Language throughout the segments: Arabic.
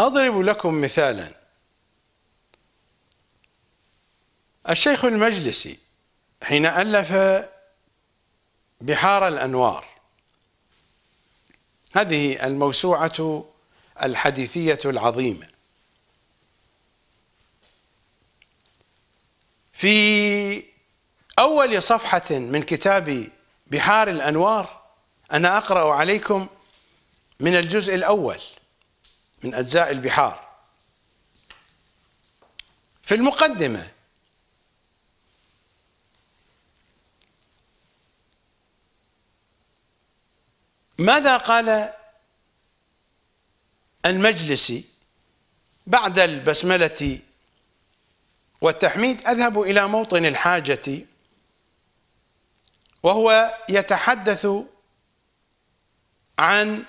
أضرب لكم مثالا الشيخ المجلسي حين ألف بحار الأنوار هذه الموسوعة الحديثية العظيمة في أول صفحة من كتاب بحار الأنوار أنا أقرأ عليكم من الجزء الأول من أجزاء البحار في المقدمة ماذا قال المجلسي بعد البسملة والتحميد أذهب إلى موطن الحاجة وهو يتحدث عن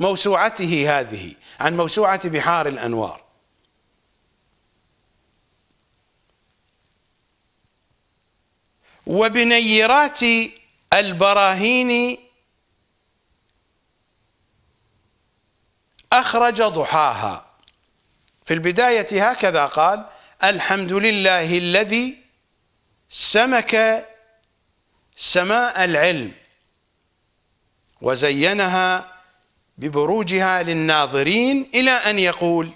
موسوعته هذه عن موسوعة بحار الأنوار وبنيرات البراهين أخرج ضحاها في البداية هكذا قال الحمد لله الذي سمك سماء العلم وزينها ببروجها للناظرين إلى أن يقول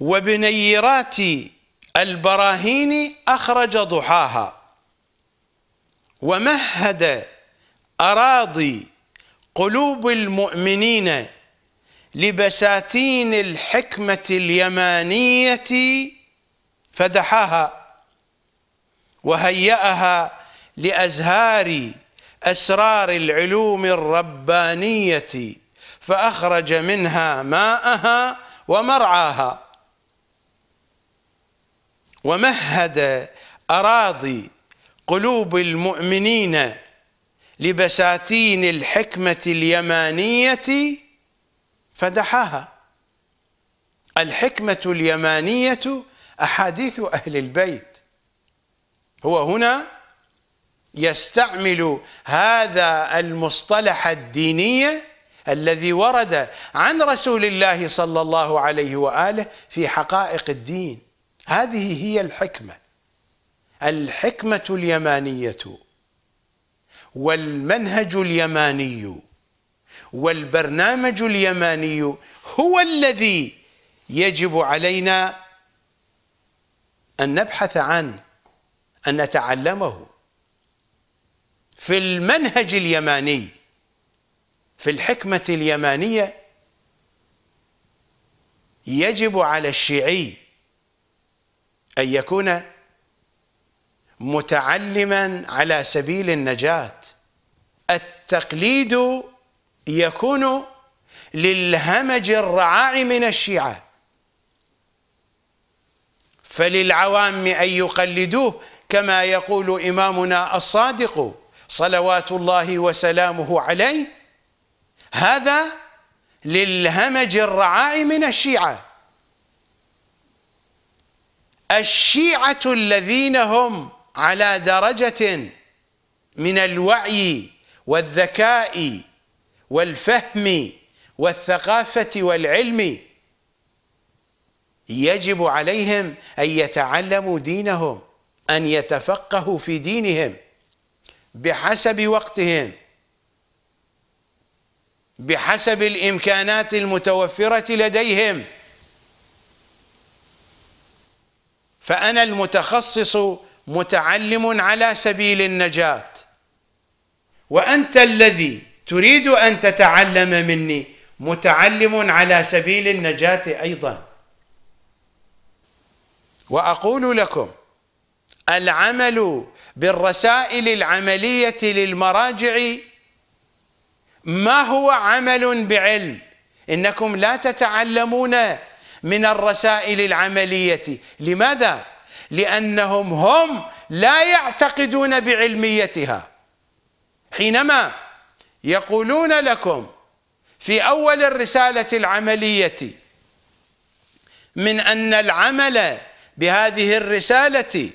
وبنيرات البراهين أخرج ضحاها ومهد أراضي قلوب المؤمنين لبساتين الحكمة اليمانية فدحاها وهيأها لأزهار أسرار العلوم الربانية فأخرج منها ماءها ومرعاها ومهد أراضي قلوب المؤمنين لبساتين الحكمة اليمانية فدحاها الحكمة اليمانية أحاديث أهل البيت هو هنا يستعمل هذا المصطلح الديني الذي ورد عن رسول الله صلى الله عليه وآله في حقائق الدين هذه هي الحكمة الحكمة اليمانية والمنهج اليماني والبرنامج اليماني هو الذي يجب علينا أن نبحث عنه أن نتعلمه في المنهج اليماني في الحكمة اليمانية يجب على الشيعي أن يكون متعلما على سبيل النجاة التقليد يكون للهمج الرعاع من الشيعة فللعوام أن يقلدوه كما يقول إمامنا الصادق صلوات الله وسلامه عليه هذا للهمج الرعاء من الشيعة الشيعة الذين هم على درجة من الوعي والذكاء والفهم والثقافة والعلم يجب عليهم أن يتعلموا دينهم أن يتفقهوا في دينهم بحسب وقتهم بحسب الامكانات المتوفره لديهم فانا المتخصص متعلم على سبيل النجاه وانت الذي تريد ان تتعلم مني متعلم على سبيل النجاه ايضا واقول لكم العمل بالرسائل العملية للمراجع ما هو عمل بعلم إنكم لا تتعلمون من الرسائل العملية لماذا؟ لأنهم هم لا يعتقدون بعلميتها حينما يقولون لكم في أول الرسالة العملية من أن العمل بهذه الرسالة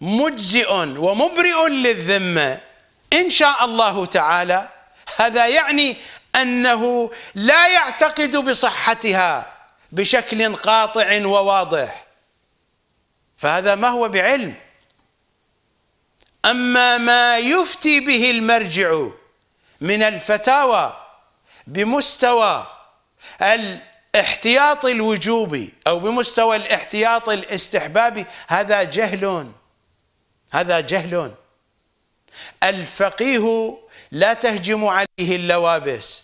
مجزئ ومبرئ للذمه ان شاء الله تعالى هذا يعني انه لا يعتقد بصحتها بشكل قاطع وواضح فهذا ما هو بعلم اما ما يفتي به المرجع من الفتاوى بمستوى الاحتياط الوجوبي او بمستوى الاحتياط الاستحبابي هذا جهل هذا جهل الفقيه لا تهجم عليه اللوابس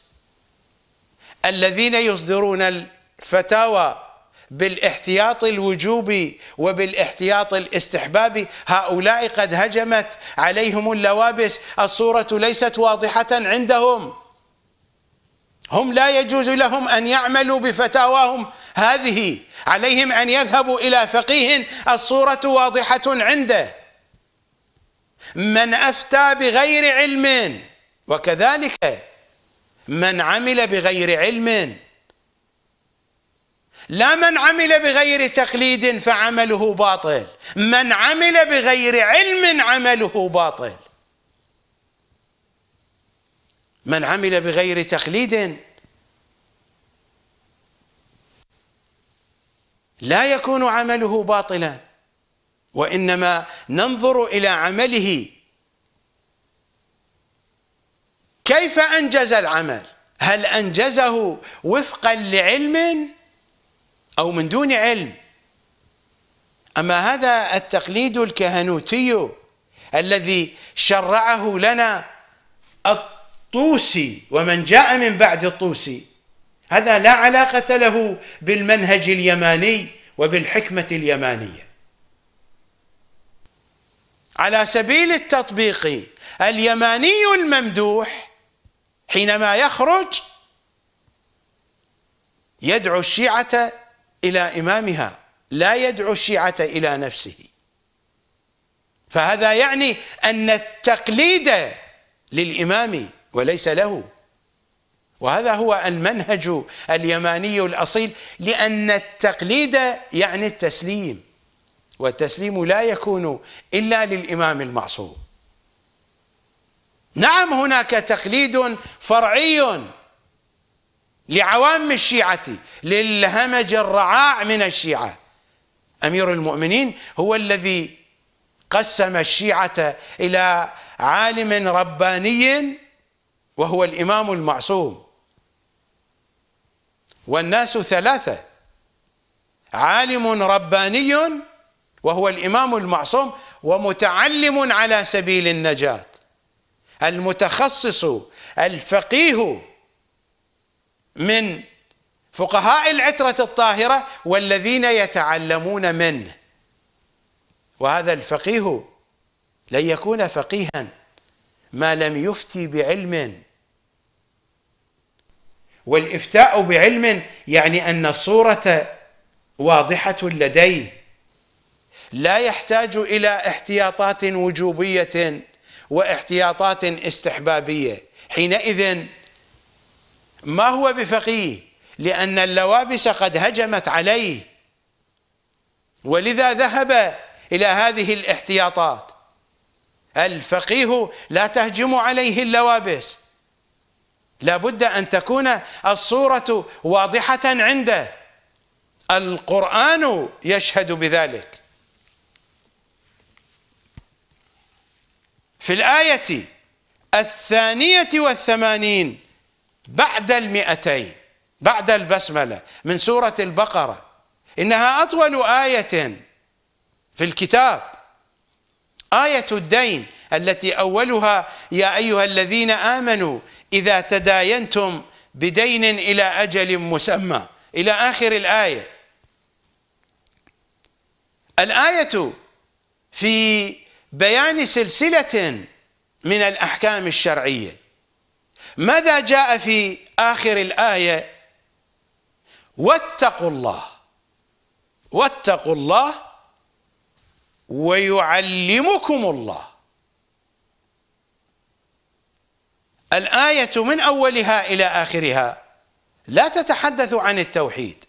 الذين يصدرون الفتاوى بالاحتياط الوجوبي وبالاحتياط الاستحبابي هؤلاء قد هجمت عليهم اللوابس الصورة ليست واضحة عندهم هم لا يجوز لهم أن يعملوا بفتاواهم هذه عليهم أن يذهبوا إلى فقيه الصورة واضحة عنده من افتى بغير علم وكذلك من عمل بغير علم لا من عمل بغير تقليد فعمله باطل من عمل بغير علم عمله باطل من عمل بغير تقليد لا يكون عمله باطلا وإنما ننظر إلى عمله كيف أنجز العمل هل أنجزه وفقا لعلم أو من دون علم أما هذا التقليد الكهنوتي الذي شرعه لنا الطوسي ومن جاء من بعد الطوسي هذا لا علاقة له بالمنهج اليماني وبالحكمة اليمانية على سبيل التطبيق اليماني الممدوح حينما يخرج يدعو الشيعة إلى إمامها لا يدعو الشيعة إلى نفسه فهذا يعني أن التقليد للإمام وليس له وهذا هو المنهج اليماني الأصيل لأن التقليد يعني التسليم والتسليم لا يكون إلا للإمام المعصوم نعم هناك تقليد فرعي لعوام الشيعة للهمج الرعاع من الشيعة أمير المؤمنين هو الذي قسم الشيعة إلى عالم رباني وهو الإمام المعصوم والناس ثلاثة عالم رباني وهو الإمام المعصوم ومتعلم على سبيل النجاة المتخصص الفقيه من فقهاء العترة الطاهرة والذين يتعلمون منه وهذا الفقيه لن يكون فقيها ما لم يفتي بعلم والافتاء بعلم يعني ان الصوره واضحه لديه لا يحتاج إلى احتياطات وجوبية واحتياطات استحبابية حينئذ ما هو بفقيه لأن اللوابس قد هجمت عليه ولذا ذهب إلى هذه الاحتياطات الفقيه لا تهجم عليه اللوابس لابد أن تكون الصورة واضحة عنده القرآن يشهد بذلك في الآية الثانية والثمانين بعد المئتين بعد البسملة من سورة البقرة إنها أطول آية في الكتاب آية الدين التي أولها يا أيها الذين آمنوا إذا تداينتم بدين إلى أجل مسمى إلى آخر الآية الآية في بيان سلسلة من الأحكام الشرعية ماذا جاء في آخر الآية واتقوا الله واتقوا الله ويعلمكم الله الآية من أولها إلى آخرها لا تتحدث عن التوحيد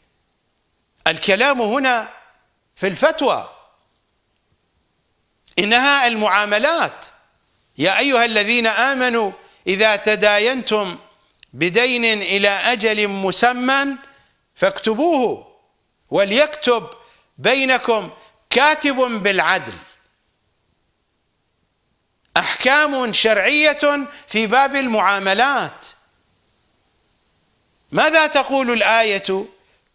الكلام هنا في الفتوى إنها المعاملات يا أيها الذين آمنوا إذا تداينتم بدين إلى أجل مسمى فاكتبوه وليكتب بينكم كاتب بالعدل احكام شرعيه في باب المعاملات ماذا تقول الايه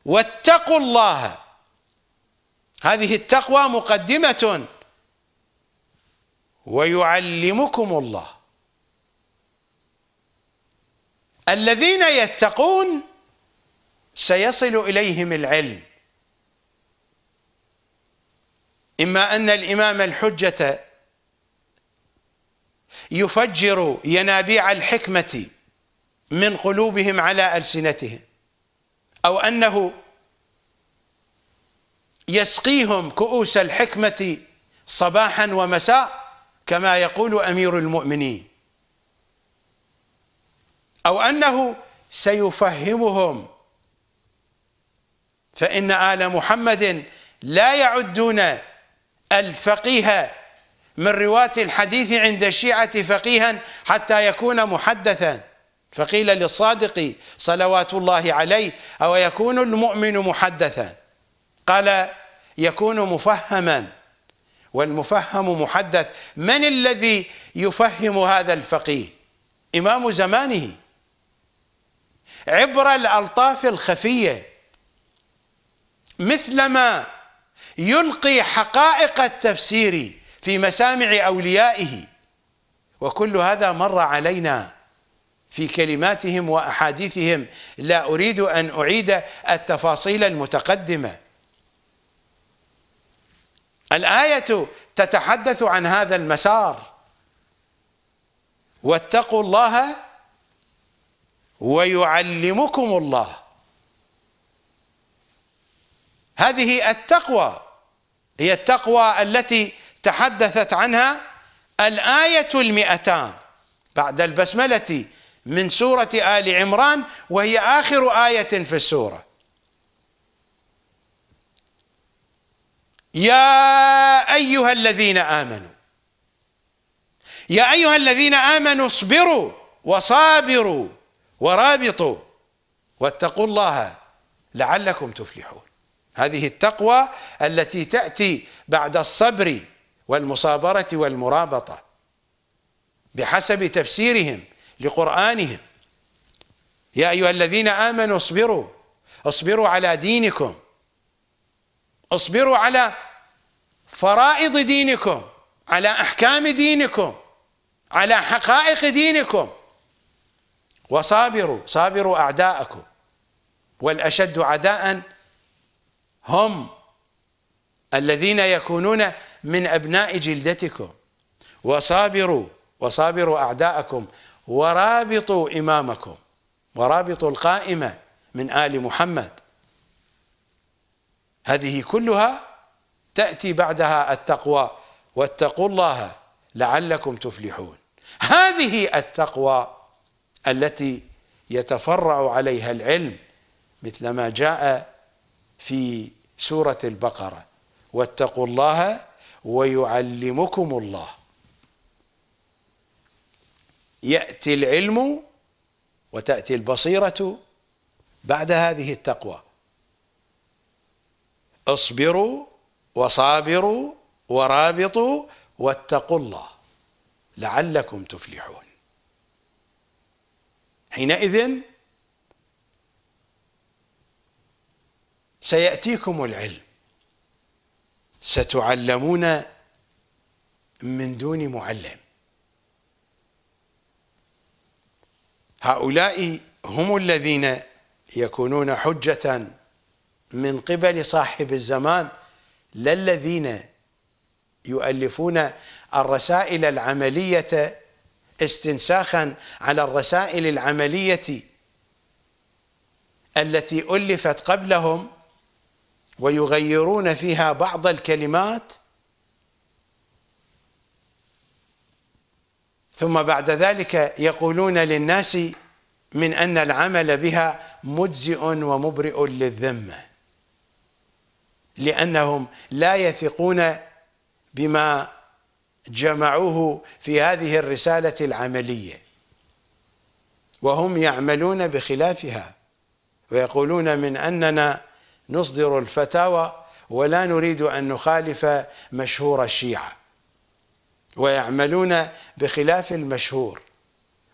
واتقوا الله هذه التقوى مقدمه ويعلمكم الله الذين يتقون سيصل اليهم العلم اما ان الامام الحجه يفجر ينابيع الحكمه من قلوبهم على السنتهم او انه يسقيهم كؤوس الحكمه صباحا ومساء كما يقول امير المؤمنين او انه سيفهمهم فان ال محمد لا يعدون الفقيه من رواة الحديث عند الشيعة فقيها حتى يكون محدثا فقيل للصادق صلوات الله عليه أو يكون المؤمن محدثا قال يكون مفهما والمفهم محدث من الذي يفهم هذا الفقيه إمام زمانه عبر الألطاف الخفية مثلما يلقي حقائق التفسير في مسامع أوليائه وكل هذا مر علينا في كلماتهم وأحاديثهم لا أريد أن أعيد التفاصيل المتقدمة الآية تتحدث عن هذا المسار واتقوا الله ويعلمكم الله هذه التقوى هي التقوى التي تحدثت عنها الآية المئتان بعد البسملة من سورة آل عمران وهي آخر آية في السورة يا أيها الذين آمنوا يا أيها الذين آمنوا اصبروا وصابروا ورابطوا واتقوا الله لعلكم تفلحون هذه التقوى التي تأتي بعد الصبر والمصابرة والمرابطة بحسب تفسيرهم لقرآنهم يا أيها الذين آمنوا اصبروا اصبروا على دينكم اصبروا على فرائض دينكم على احكام دينكم على حقائق دينكم وصابروا صابروا اعداءكم والاشد عداء هم الذين يكونون من ابناء جلدتكم وصابروا وصابروا اعداءكم ورابطوا امامكم ورابطوا القائمه من ال محمد هذه كلها تأتي بعدها التقوى واتقوا الله لعلكم تفلحون هذه التقوى التي يتفرع عليها العلم مثل ما جاء في سورة البقرة واتقوا الله ويعلمكم الله يأتي العلم وتأتي البصيرة بعد هذه التقوى اصبروا وصابروا ورابطوا واتقوا الله لعلكم تفلحون حينئذ سيأتيكم العلم ستعلمون من دون معلم هؤلاء هم الذين يكونون حجة من قبل صاحب الزمان لا الذين يؤلفون الرسائل العملية استنساخا على الرسائل العملية التي ألفت قبلهم ويغيرون فيها بعض الكلمات ثم بعد ذلك يقولون للناس من أن العمل بها مجزئ ومبرئ للذمه لأنهم لا يثقون بما جمعوه في هذه الرسالة العملية وهم يعملون بخلافها ويقولون من أننا نصدر الفتاوى ولا نريد أن نخالف مشهور الشيعة ويعملون بخلاف المشهور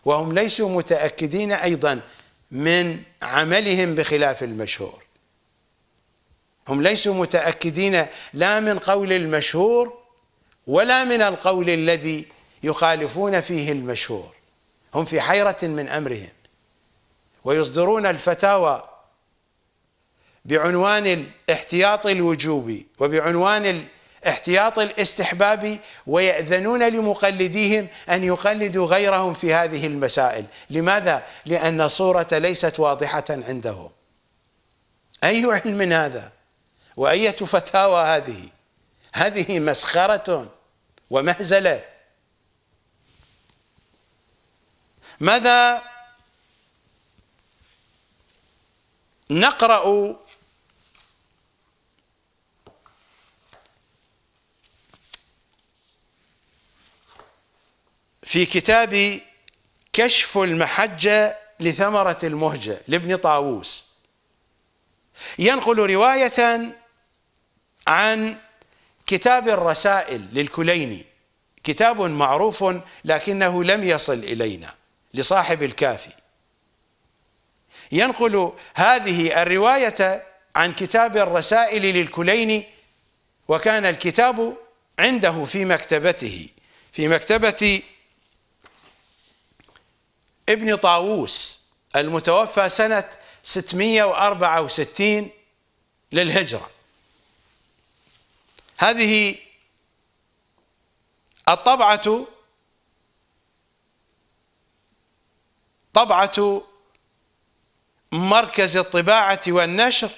وهم ليسوا متأكدين أيضا من عملهم بخلاف المشهور هم ليسوا متأكدين لا من قول المشهور ولا من القول الذي يخالفون فيه المشهور هم في حيرة من أمرهم ويصدرون الفتاوى بعنوان الاحتياط الوجوبي وبعنوان الاحتياط الاستحبابي ويأذنون لمقلديهم أن يقلدوا غيرهم في هذه المسائل لماذا؟ لأن الصورة ليست واضحة عندهم أي علم هذا؟ وأية فتاوى هذه هذه مسخرة ومهزلة ماذا نقرأ في كتاب كشف المحجة لثمرة المهجة لابن طاووس ينقل رواية عن كتاب الرسائل للكليني كتاب معروف لكنه لم يصل إلينا لصاحب الكافي ينقل هذه الرواية عن كتاب الرسائل للكليني وكان الكتاب عنده في مكتبته في مكتبة ابن طاووس المتوفى سنة 664 للهجرة هذه الطبعة طبعة مركز الطباعة والنشر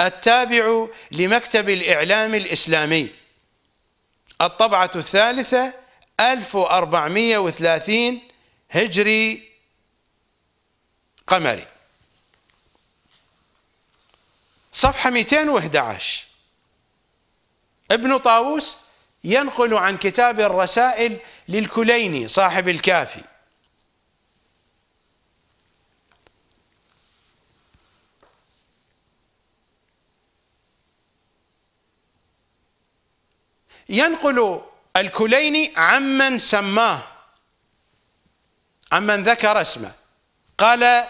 التابع لمكتب الإعلام الإسلامي الطبعة الثالثة 1430 هجري قمري صفحة 211 ابن طاووس ينقل عن كتاب الرسائل للكليني صاحب الكافي ينقل الكليني عمن سماه عمن ذكر اسمه قال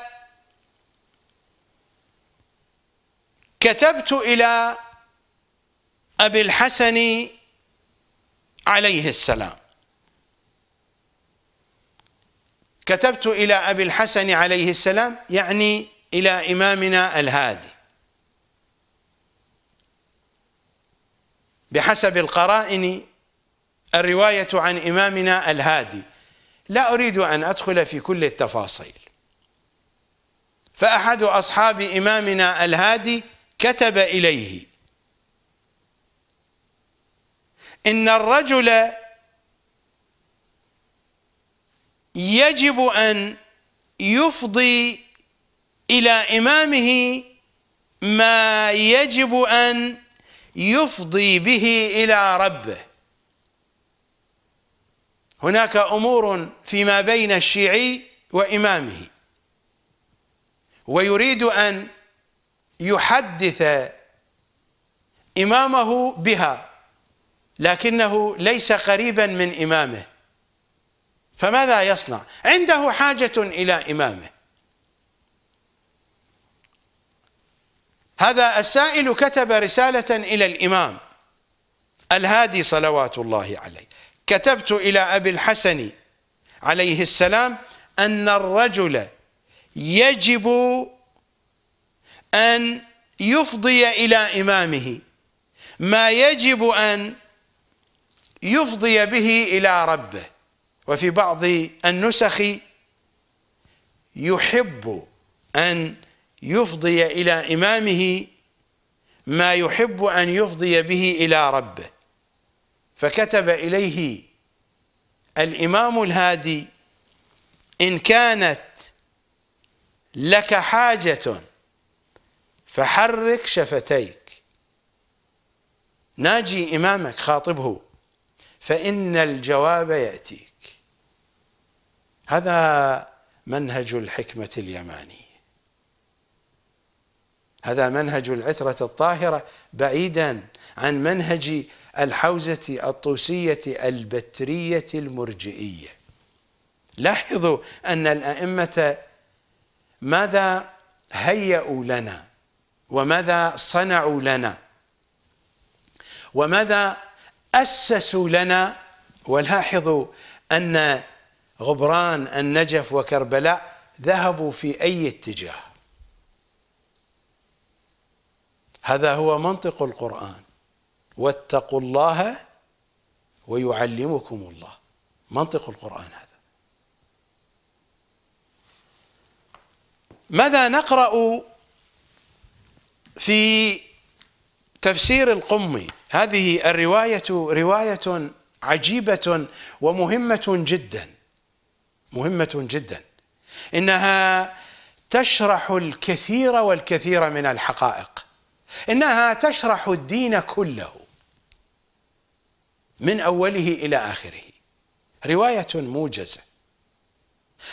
كتبت إلى أبي الحسن عليه السلام كتبت إلى أبي الحسن عليه السلام يعني إلى إمامنا الهادي بحسب القرائن الرواية عن إمامنا الهادي لا أريد أن أدخل في كل التفاصيل فأحد أصحاب إمامنا الهادي كتب إليه إن الرجل يجب أن يفضي إلى إمامه ما يجب أن يفضي به إلى ربه هناك أمور فيما بين الشيعي وإمامه ويريد أن يحدث إمامه بها لكنه ليس قريبا من إمامه فماذا يصنع عنده حاجة إلى إمامه هذا السائل كتب رسالة إلى الإمام الهادي صلوات الله عليه كتبت إلى أبي الحسن عليه السلام أن الرجل يجب أن يفضي إلى إمامه ما يجب أن يفضي به إلى ربه وفي بعض النسخ يحب أن يفضي إلى إمامه ما يحب أن يفضي به إلى ربه فكتب إليه الإمام الهادي إن كانت لك حاجة فحرك شفتيك ناجي إمامك خاطبه فإن الجواب يأتيك هذا منهج الحكمة اليمانية هذا منهج العترة الطاهرة بعيدا عن منهج الحوزة الطوسية البترية المرجئية لاحظوا أن الأئمة ماذا هيئوا لنا وماذا صنعوا لنا وماذا أسسوا لنا ولاحظوا أن غبران النجف وكربلاء ذهبوا في أي اتجاه هذا هو منطق القرآن واتقوا الله ويعلمكم الله منطق القرآن هذا ماذا نقرأ في تفسير القمي هذه الرواية رواية عجيبة ومهمة جدا مهمة جدا إنها تشرح الكثير والكثير من الحقائق إنها تشرح الدين كله من أوله إلى آخره رواية موجزة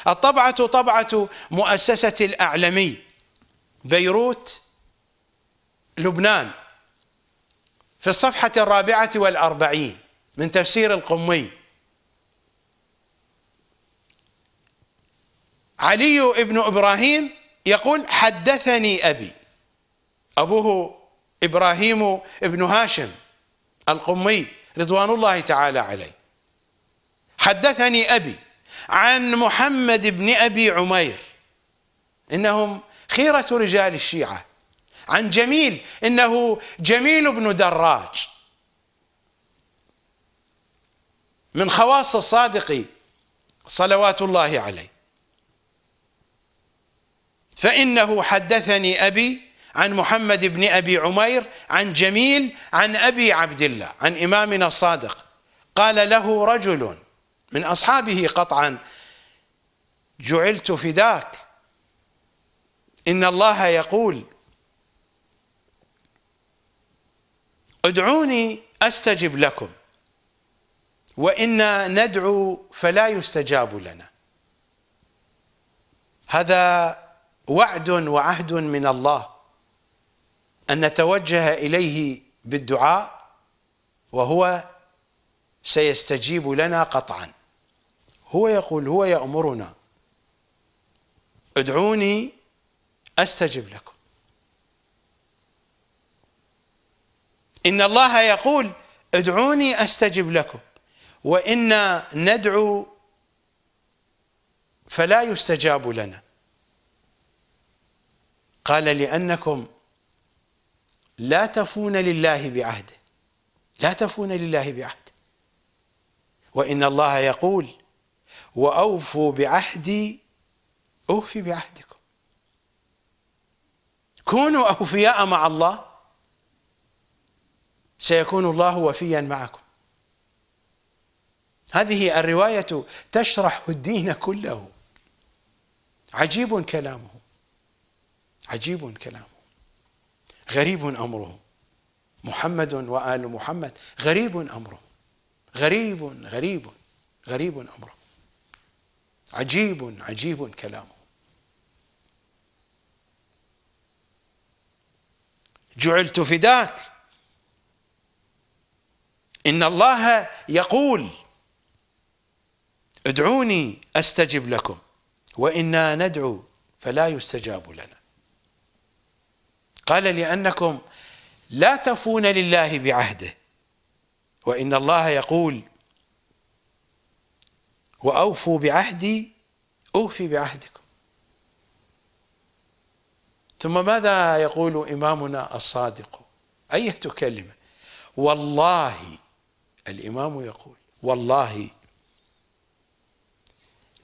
الطبعة طبعة مؤسسة الأعلمي بيروت لبنان في الصفحة الرابعة والأربعين من تفسير القمي علي بن إبراهيم يقول حدثني أبي أبوه إبراهيم بن هاشم القمي رضوان الله تعالى عليه حدثني أبي عن محمد بن أبي عمير إنهم خيرة رجال الشيعة عن جميل انه جميل بن دراج من خواص الصادق صلوات الله عليه فانه حدثني ابي عن محمد بن ابي عمير عن جميل عن ابي عبد الله عن امامنا الصادق قال له رجل من اصحابه قطعا جعلت فداك ان الله يقول ادعوني استجب لكم وانا ندعو فلا يستجاب لنا هذا وعد وعهد من الله ان نتوجه اليه بالدعاء وهو سيستجيب لنا قطعا هو يقول هو يامرنا ادعوني استجب لكم إن الله يقول ادعوني أستجب لكم وإنا ندعو فلا يستجاب لنا قال لأنكم لا تفون لله بعهده لا تفون لله بعهده وإن الله يقول وأوفوا بعهدي أوفي بعهدكم كونوا أوفياء مع الله سيكون الله وفيا معكم هذه الرواية تشرح الدين كله عجيب كلامه عجيب كلامه غريب أمره محمد وآل محمد غريب أمره غريب غريب غريب أمره عجيب عجيب كلامه جعلت فداك إن الله يقول ادعوني أستجب لكم وإنا ندعو فلا يستجاب لنا قال لأنكم لا تفون لله بعهده وإن الله يقول وأوفوا بعهدي أوفي بعهدكم ثم ماذا يقول إمامنا الصادق أية كلمة والله الإمام يقول والله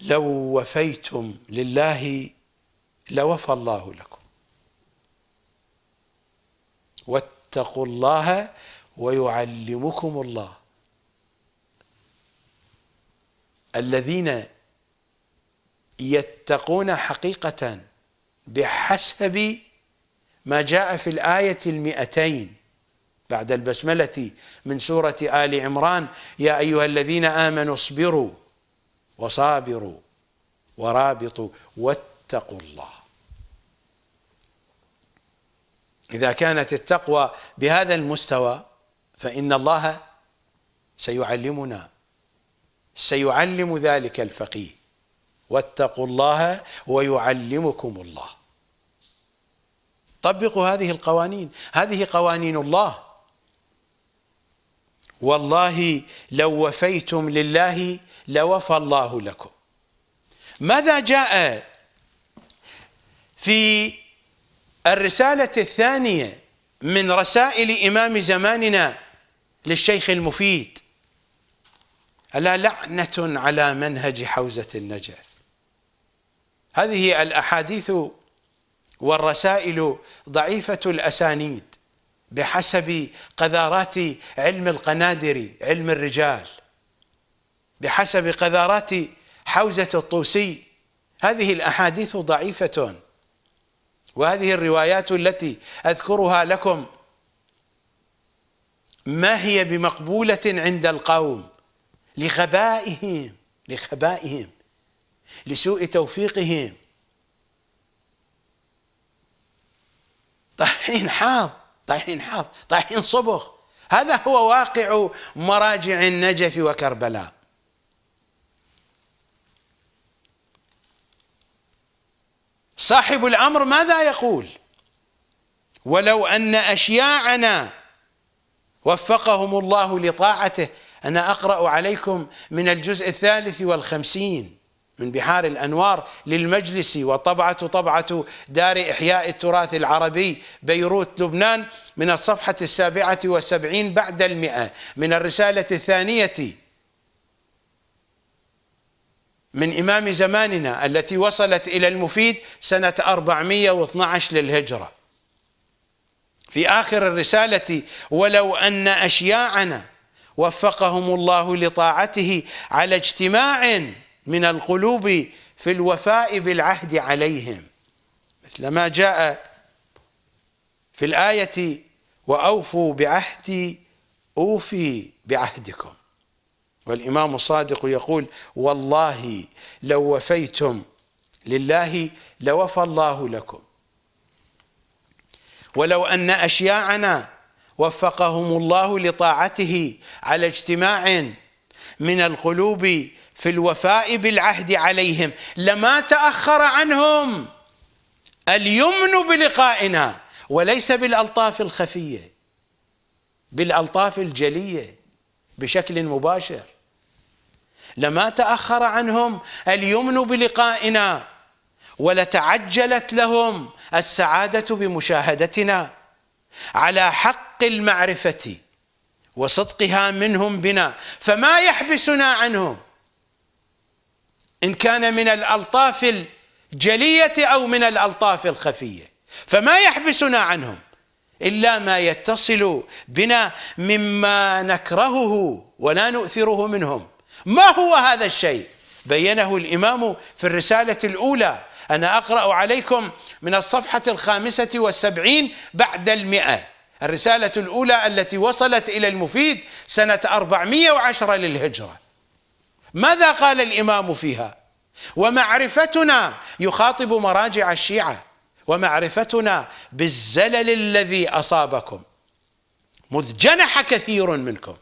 لو وفيتم لله لوفى الله لكم واتقوا الله ويعلمكم الله الذين يتقون حقيقة بحسب ما جاء في الآية المئتين بعد البسملة من سورة آل عمران يا أيها الذين آمنوا اصبروا وصابروا ورابطوا واتقوا الله إذا كانت التقوى بهذا المستوى فإن الله سيعلمنا سيعلم ذلك الفقيه واتقوا الله ويعلمكم الله طبقوا هذه القوانين هذه قوانين الله والله لو وفيتم لله لوفى الله لكم ماذا جاء في الرسالة الثانية من رسائل إمام زماننا للشيخ المفيد ألا لعنة على منهج حوزة النجف هذه الأحاديث والرسائل ضعيفة الأسانيد بحسب قذارات علم القنادر علم الرجال بحسب قذارات حوزة الطوسي هذه الأحاديث ضعيفة وهذه الروايات التي أذكرها لكم ما هي بمقبولة عند القوم لخبائهم لخبائهم لسوء توفيقهم طحين حاض طايحين حظ طايحين صبغ هذا هو واقع مراجع النجف وكربلاء صاحب الامر ماذا يقول ولو ان اشياعنا وفقهم الله لطاعته انا اقرا عليكم من الجزء الثالث والخمسين من بحار الأنوار للمجلس وطبعة طبعة دار إحياء التراث العربي بيروت لبنان من الصفحة السابعة وسبعين بعد المئة من الرسالة الثانية من إمام زماننا التي وصلت إلى المفيد سنة 412 للهجرة في آخر الرسالة ولو أن أشياعنا وفقهم الله لطاعته على اجتماع من القلوب في الوفاء بالعهد عليهم مثل ما جاء في الآية وأوفوا بعهدي أوفي بعهدكم والإمام الصادق يقول والله لو وفيتم لله لوفى الله لكم ولو أن أشياعنا وفقهم الله لطاعته على اجتماع من القلوب في الوفاء بالعهد عليهم لما تاخر عنهم اليمن بلقائنا وليس بالالطاف الخفيه بالالطاف الجليه بشكل مباشر لما تاخر عنهم اليمن بلقائنا ولتعجلت لهم السعاده بمشاهدتنا على حق المعرفه وصدقها منهم بنا فما يحبسنا عنهم إن كان من الألطاف الجلية أو من الألطاف الخفية فما يحبسنا عنهم إلا ما يتصل بنا مما نكرهه ولا نؤثره منهم ما هو هذا الشيء بينه الإمام في الرسالة الأولى أنا أقرأ عليكم من الصفحة الخامسة والسبعين بعد المئة الرسالة الأولى التي وصلت إلى المفيد سنة 410 للهجرة ماذا قال الامام فيها ومعرفتنا يخاطب مراجع الشيعه ومعرفتنا بالزلل الذي اصابكم مذ جنح كثير منكم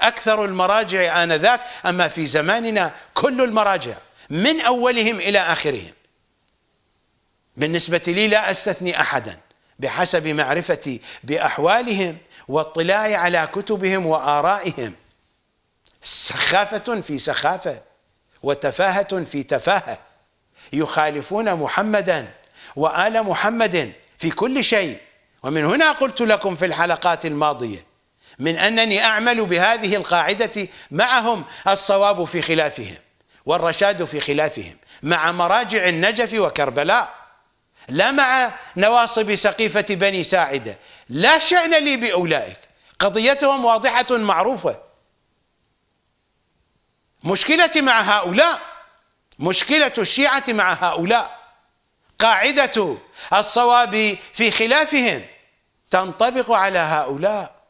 اكثر المراجع انذاك اما في زماننا كل المراجع من اولهم الى اخرهم بالنسبه لي لا استثني احدا بحسب معرفتي باحوالهم واطلاعي على كتبهم وارائهم سخافة في سخافة وتفاهة في تفاهة يخالفون محمدا وآل محمد في كل شيء ومن هنا قلت لكم في الحلقات الماضية من أنني أعمل بهذه القاعدة معهم الصواب في خلافهم والرشاد في خلافهم مع مراجع النجف وكربلاء لا مع نواصب سقيفة بني ساعدة لا شأن لي بأولئك قضيتهم واضحة معروفة مشكلتي مع هؤلاء مشكلة الشيعة مع هؤلاء قاعدة الصواب في خلافهم تنطبق على هؤلاء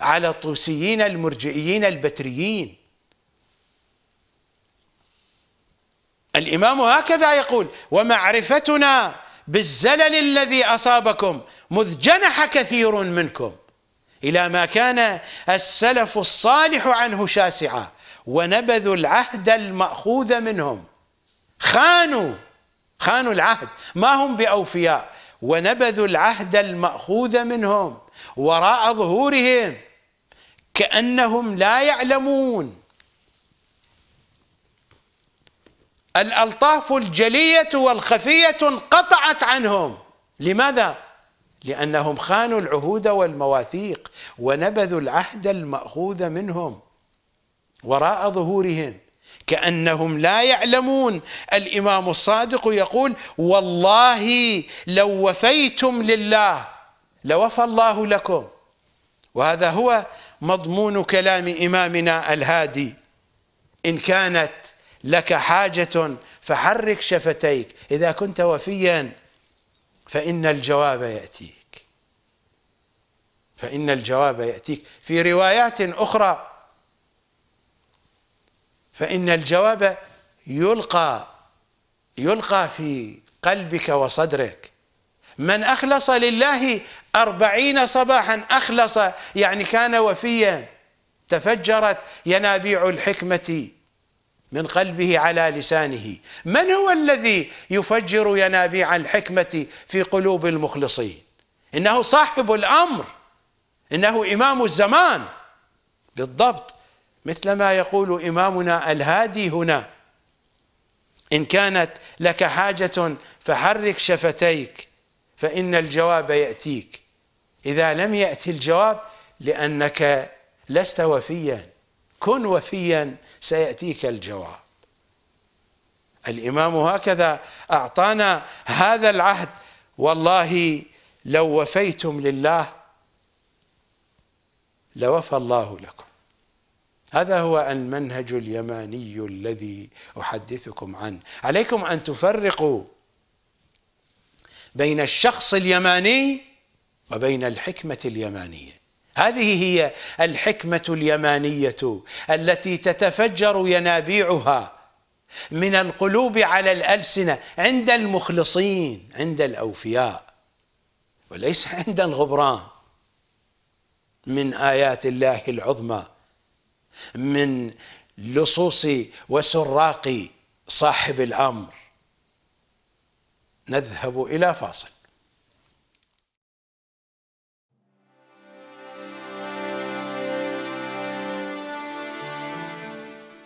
على الطوسيين المرجئيين البتريين الإمام هكذا يقول ومعرفتنا بالزلل الذي أصابكم مذ جنح كثير منكم إلى ما كان السلف الصالح عنه شاسعاً ونبذوا العهد المأخوذ منهم خانوا خانوا العهد ما هم بأوفياء ونبذوا العهد المأخوذ منهم وراء ظهورهم كأنهم لا يعلمون الألطاف الجلية والخفية انقطعت عنهم لماذا؟ لأنهم خانوا العهود والمواثيق ونبذوا العهد المأخوذ منهم وراء ظهورهم كأنهم لا يعلمون الإمام الصادق يقول والله لو وفيتم لله لوفى الله لكم وهذا هو مضمون كلام إمامنا الهادي إن كانت لك حاجة فحرك شفتيك إذا كنت وفيا فإن الجواب يأتيك فإن الجواب يأتيك في روايات أخرى فإن الجواب يلقى يلقى في قلبك وصدرك من أخلص لله أربعين صباحا أخلص يعني كان وفيا تفجرت ينابيع الحكمة من قلبه على لسانه من هو الذي يفجر ينابيع الحكمة في قلوب المخلصين إنه صاحب الأمر إنه إمام الزمان بالضبط مثل ما يقول إمامنا الهادي هنا إن كانت لك حاجة فحرك شفتيك فإن الجواب يأتيك إذا لم يأتي الجواب لأنك لست وفيا كن وفيا سيأتيك الجواب الإمام هكذا أعطانا هذا العهد والله لو وفيتم لله لوفى الله لكم هذا هو المنهج اليماني الذي احدثكم عنه عليكم ان تفرقوا بين الشخص اليماني وبين الحكمه اليمانيه هذه هي الحكمه اليمانيه التي تتفجر ينابيعها من القلوب على الالسنه عند المخلصين عند الاوفياء وليس عند الغبران من ايات الله العظمى من لصوص وسراق صاحب الامر نذهب الى فاصل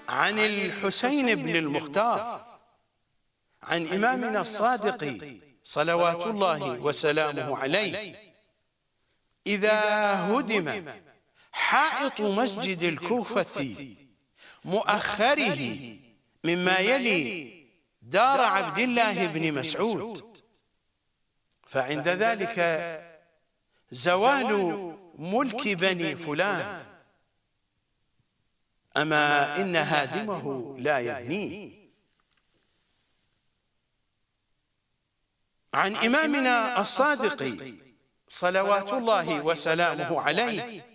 عن الحسين بن المختار عن إمامنا الصادق صلوات الله وسلامه عليه إذا هدم حائط مسجد الكوفة مؤخره مما يلي دار عبد الله بن مسعود فعند ذلك زوال ملك بني فلان أما إن هادمه لا يبنيه عن إمامنا الصادق صلوات الله وسلامه عليه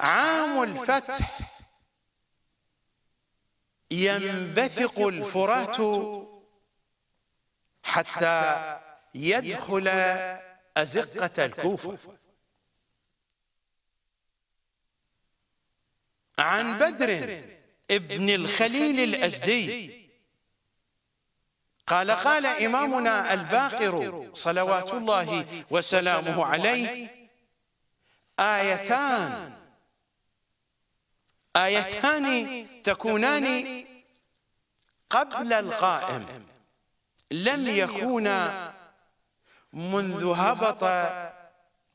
عام الفتح ينبثق الفرات حتى يدخل أزقة الكوفة عن بدر ابن الخليل الأزدي قال قال إمامنا الباقر صلوات الله وسلامه عليه آيتان آيتان تكونان قبل القائم لم يكونا منذ هبط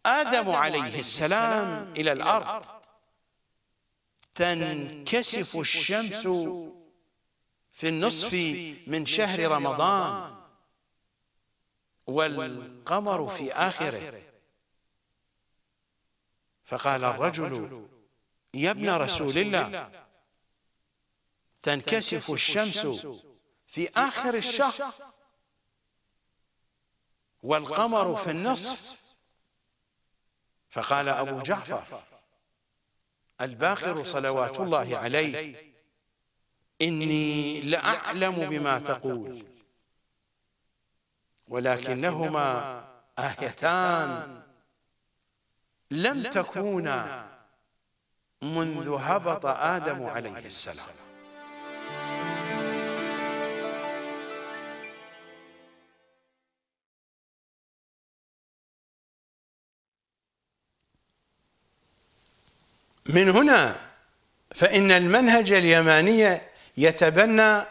آدم عليه السلام إلى الأرض تنكسف الشمس في النصف من شهر رمضان والقمر في آخره فقال الرجل يا ابن رسول الله تنكسف الشمس في آخر الشهر والقمر في النصف فقال أبو جعفر الباقر صلوات الله عليه إني لأعلم بما تقول ولكنهما آيتان لم تكونا منذ هبط آدم عليه السلام من هنا فإن المنهج اليماني يتبنى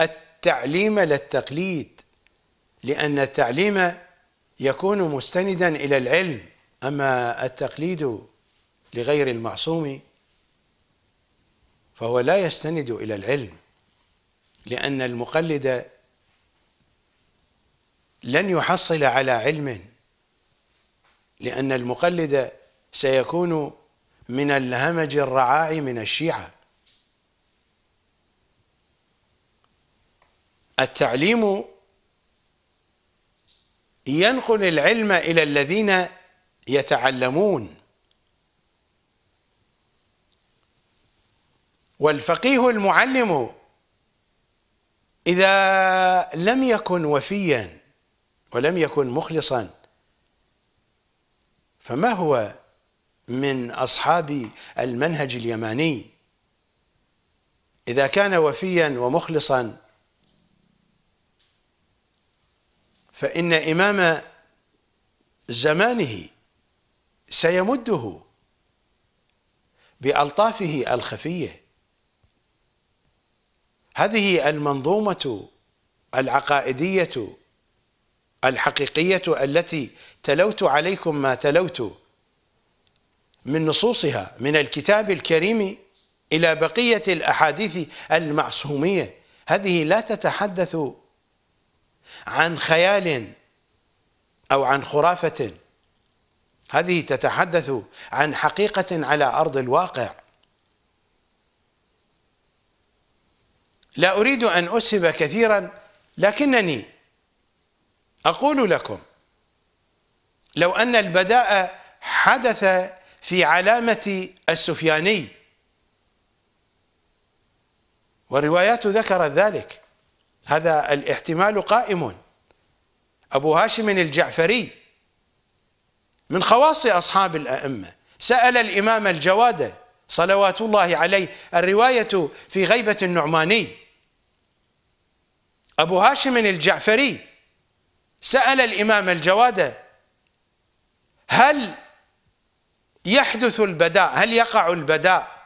التعليم لا التقليد لأن التعليم يكون مستندا إلى العلم أما التقليد لغير المعصوم فهو لا يستند إلى العلم لأن المقلد لن يحصل على علم لأن المقلد سيكون من الهمج الرعاع من الشيعة التعليم ينقل العلم إلى الذين يتعلمون والفقيه المعلم إذا لم يكن وفيا ولم يكن مخلصا فما هو من أصحاب المنهج اليماني إذا كان وفيا ومخلصا فإن إمام زمانه سيمده بألطافه الخفيه هذه المنظومة العقائدية الحقيقية التي تلوت عليكم ما تلوت من نصوصها من الكتاب الكريم إلى بقية الأحاديث المعصومية هذه لا تتحدث عن خيال أو عن خرافة هذه تتحدث عن حقيقة على أرض الواقع لا أريد أن أسهب كثيرا لكنني أقول لكم لو أن البداء حدث في علامة السفياني والروايات ذكرت ذلك هذا الاحتمال قائم أبو هاشم الجعفري من خواص أصحاب الأئمة سأل الإمام الجواد صلوات الله عليه الرواية في غيبة النعماني أبو هاشم الجعفري سأل الإمام الجواد هل يحدث البداء هل يقع البداء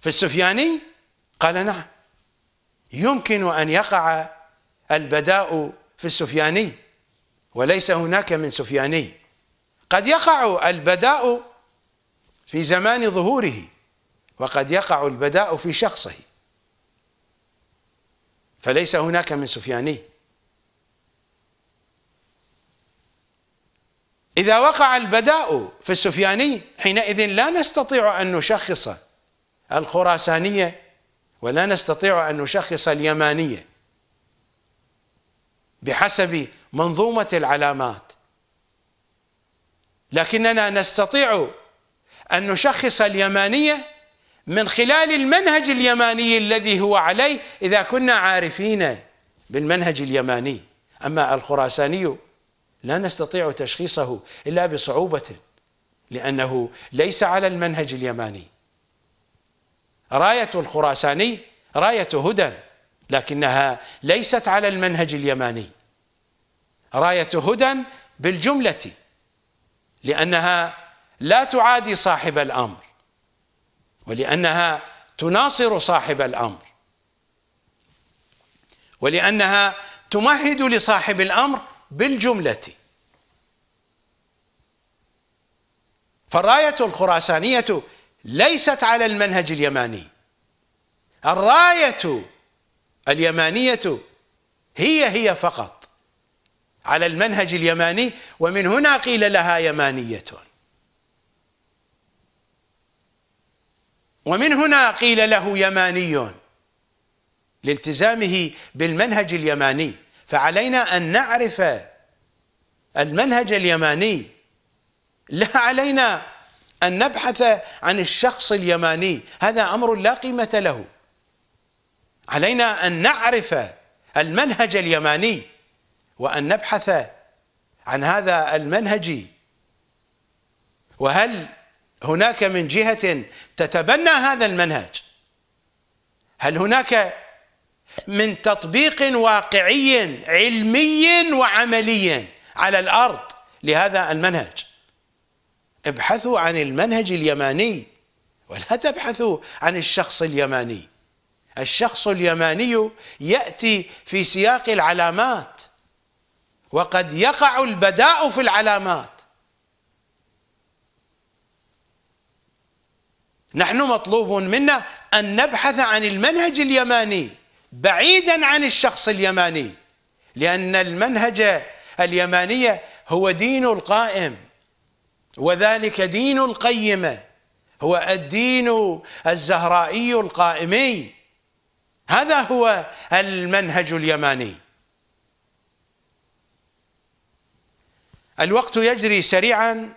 في السفياني قال نعم يمكن أن يقع البداء في السفياني وليس هناك من سفياني قد يقع البداء في زمان ظهوره وقد يقع البداء في شخصه فليس هناك من سفياني إذا وقع البداء في السفياني حينئذ لا نستطيع أن نشخص الخراسانية ولا نستطيع أن نشخص اليمانية بحسب منظومة العلامات لكننا نستطيع أن نشخص اليمانية من خلال المنهج اليماني الذي هو عليه إذا كنا عارفين بالمنهج اليماني أما الخراساني لا نستطيع تشخيصه إلا بصعوبة لأنه ليس على المنهج اليماني راية الخراساني راية هدى لكنها ليست على المنهج اليماني راية هدى بالجملة لأنها لا تعادي صاحب الأمر ولانها تناصر صاحب الامر ولانها تمهد لصاحب الامر بالجمله فالرايه الخراسانيه ليست على المنهج اليماني الرايه اليمانيه هي هي فقط على المنهج اليماني ومن هنا قيل لها يمانيه ومن هنا قيل له يماني لالتزامه بالمنهج اليماني فعلينا أن نعرف المنهج اليماني لا علينا أن نبحث عن الشخص اليماني هذا أمر لا قيمة له علينا أن نعرف المنهج اليماني وأن نبحث عن هذا المنهج وهل هناك من جهة تتبنى هذا المنهج هل هناك من تطبيق واقعي علمي وعملي على الأرض لهذا المنهج ابحثوا عن المنهج اليماني ولا تبحثوا عن الشخص اليماني الشخص اليماني يأتي في سياق العلامات وقد يقع البداء في العلامات نحن مطلوب منا أن نبحث عن المنهج اليماني بعيدا عن الشخص اليماني لأن المنهج اليماني هو دين القائم وذلك دين القيمة هو الدين الزهرائي القائمي هذا هو المنهج اليماني الوقت يجري سريعا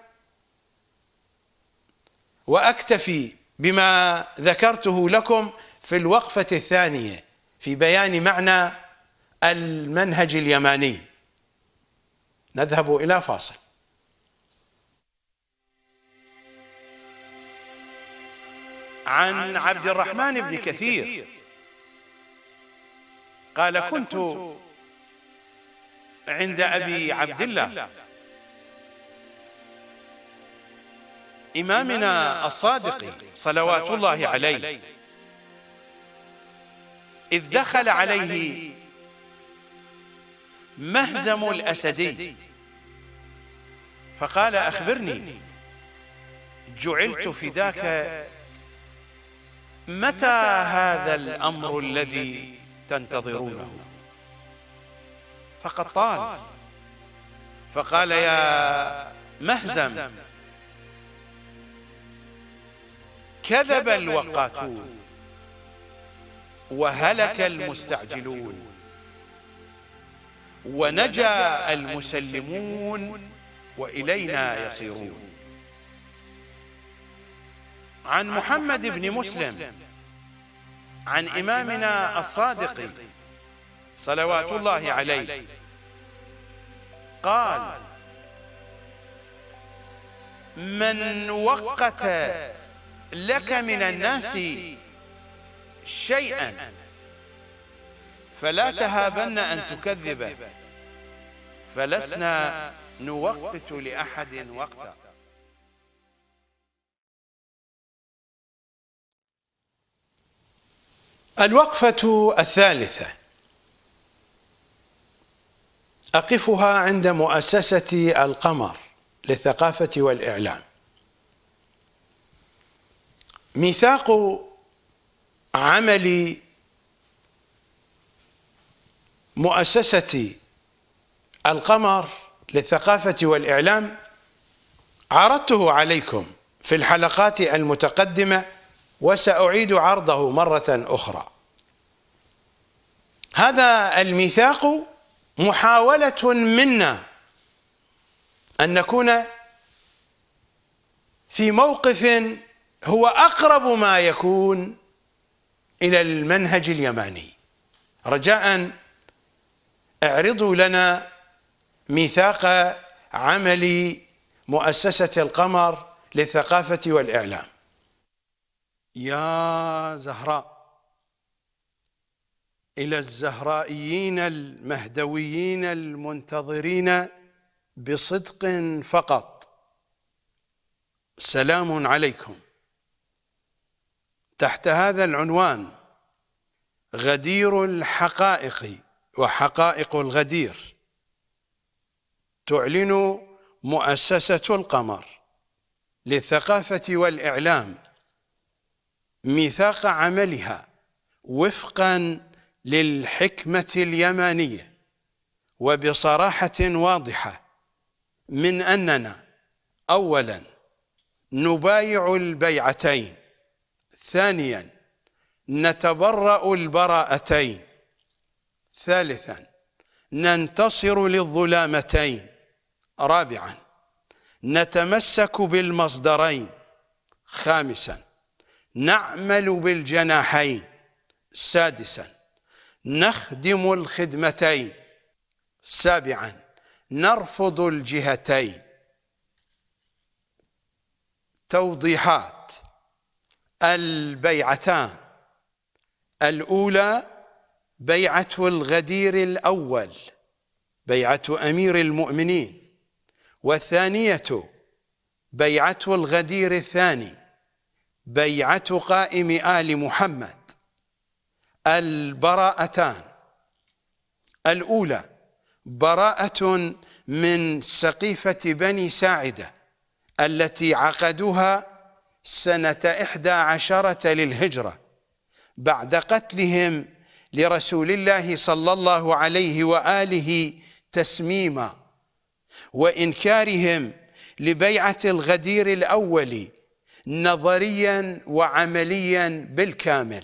وأكتفي بما ذكرته لكم في الوقفة الثانية في بيان معنى المنهج اليماني نذهب إلى فاصل عن عبد الرحمن بن كثير قال كنت عند أبي عبد الله إمامنا الصادق صلوات الله عليه إذ دخل عليه مهزم الأسدي فقال أخبرني جعلت فداك متى هذا الأمر الذي تنتظرونه فقد طال فقال يا مهزم كذب الوقاتون وهلك المستعجلون ونجا المسلمون وإلينا يصيرون عن محمد بن مسلم عن إمامنا الصادق صلوات الله عليه قال من وقت لك من الناس شيئا فلا تهابن أن تكذب فلسنا نوقت لأحد وقتا الوقفة الثالثة أقفها عند مؤسسة القمر للثقافة والإعلام ميثاق عمل مؤسسة القمر للثقافة والإعلام عرضته عليكم في الحلقات المتقدمة وسأعيد عرضه مرة أخرى هذا الميثاق محاولة منا أن نكون في موقف هو أقرب ما يكون إلى المنهج اليماني رجاء اعرضوا لنا ميثاق عمل مؤسسة القمر للثقافة والإعلام يا زهراء إلى الزهرائيين المهدويين المنتظرين بصدق فقط سلام عليكم تحت هذا العنوان غدير الحقائق وحقائق الغدير تعلن مؤسسة القمر للثقافة والإعلام ميثاق عملها وفقا للحكمة اليمانية وبصراحة واضحة من أننا أولا نبايع البيعتين ثانيا نتبرأ البراءتين ثالثا ننتصر للظلامتين رابعا نتمسك بالمصدرين خامسا نعمل بالجناحين سادسا نخدم الخدمتين سابعا نرفض الجهتين توضيحات البيعتان الأولى بيعة الغدير الأول بيعة أمير المؤمنين والثانية بيعة الغدير الثاني بيعة قائم آل محمد البراءتان الأولى براءة من سقيفة بني ساعدة التي عقدوها سنة إحدى عشرة للهجرة بعد قتلهم لرسول الله صلى الله عليه وآله تسميما وإنكارهم لبيعة الغدير الأول نظريا وعمليا بالكامل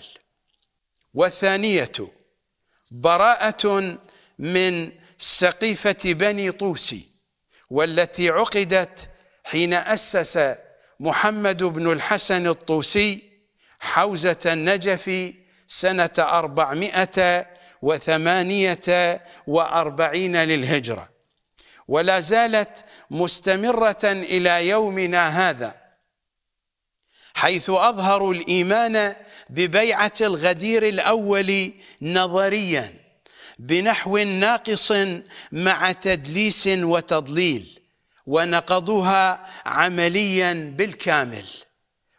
والثانية براءة من سقيفة بني طوسي والتي عقدت حين أسس محمد بن الحسن الطوسي حوزة النجف سنة أربعمائة وثمانية وأربعين للهجرة ولا زالت مستمرة إلى يومنا هذا حيث أظهروا الإيمان ببيعة الغدير الأول نظريا بنحو ناقص مع تدليس وتضليل ونقضوها عمليا بالكامل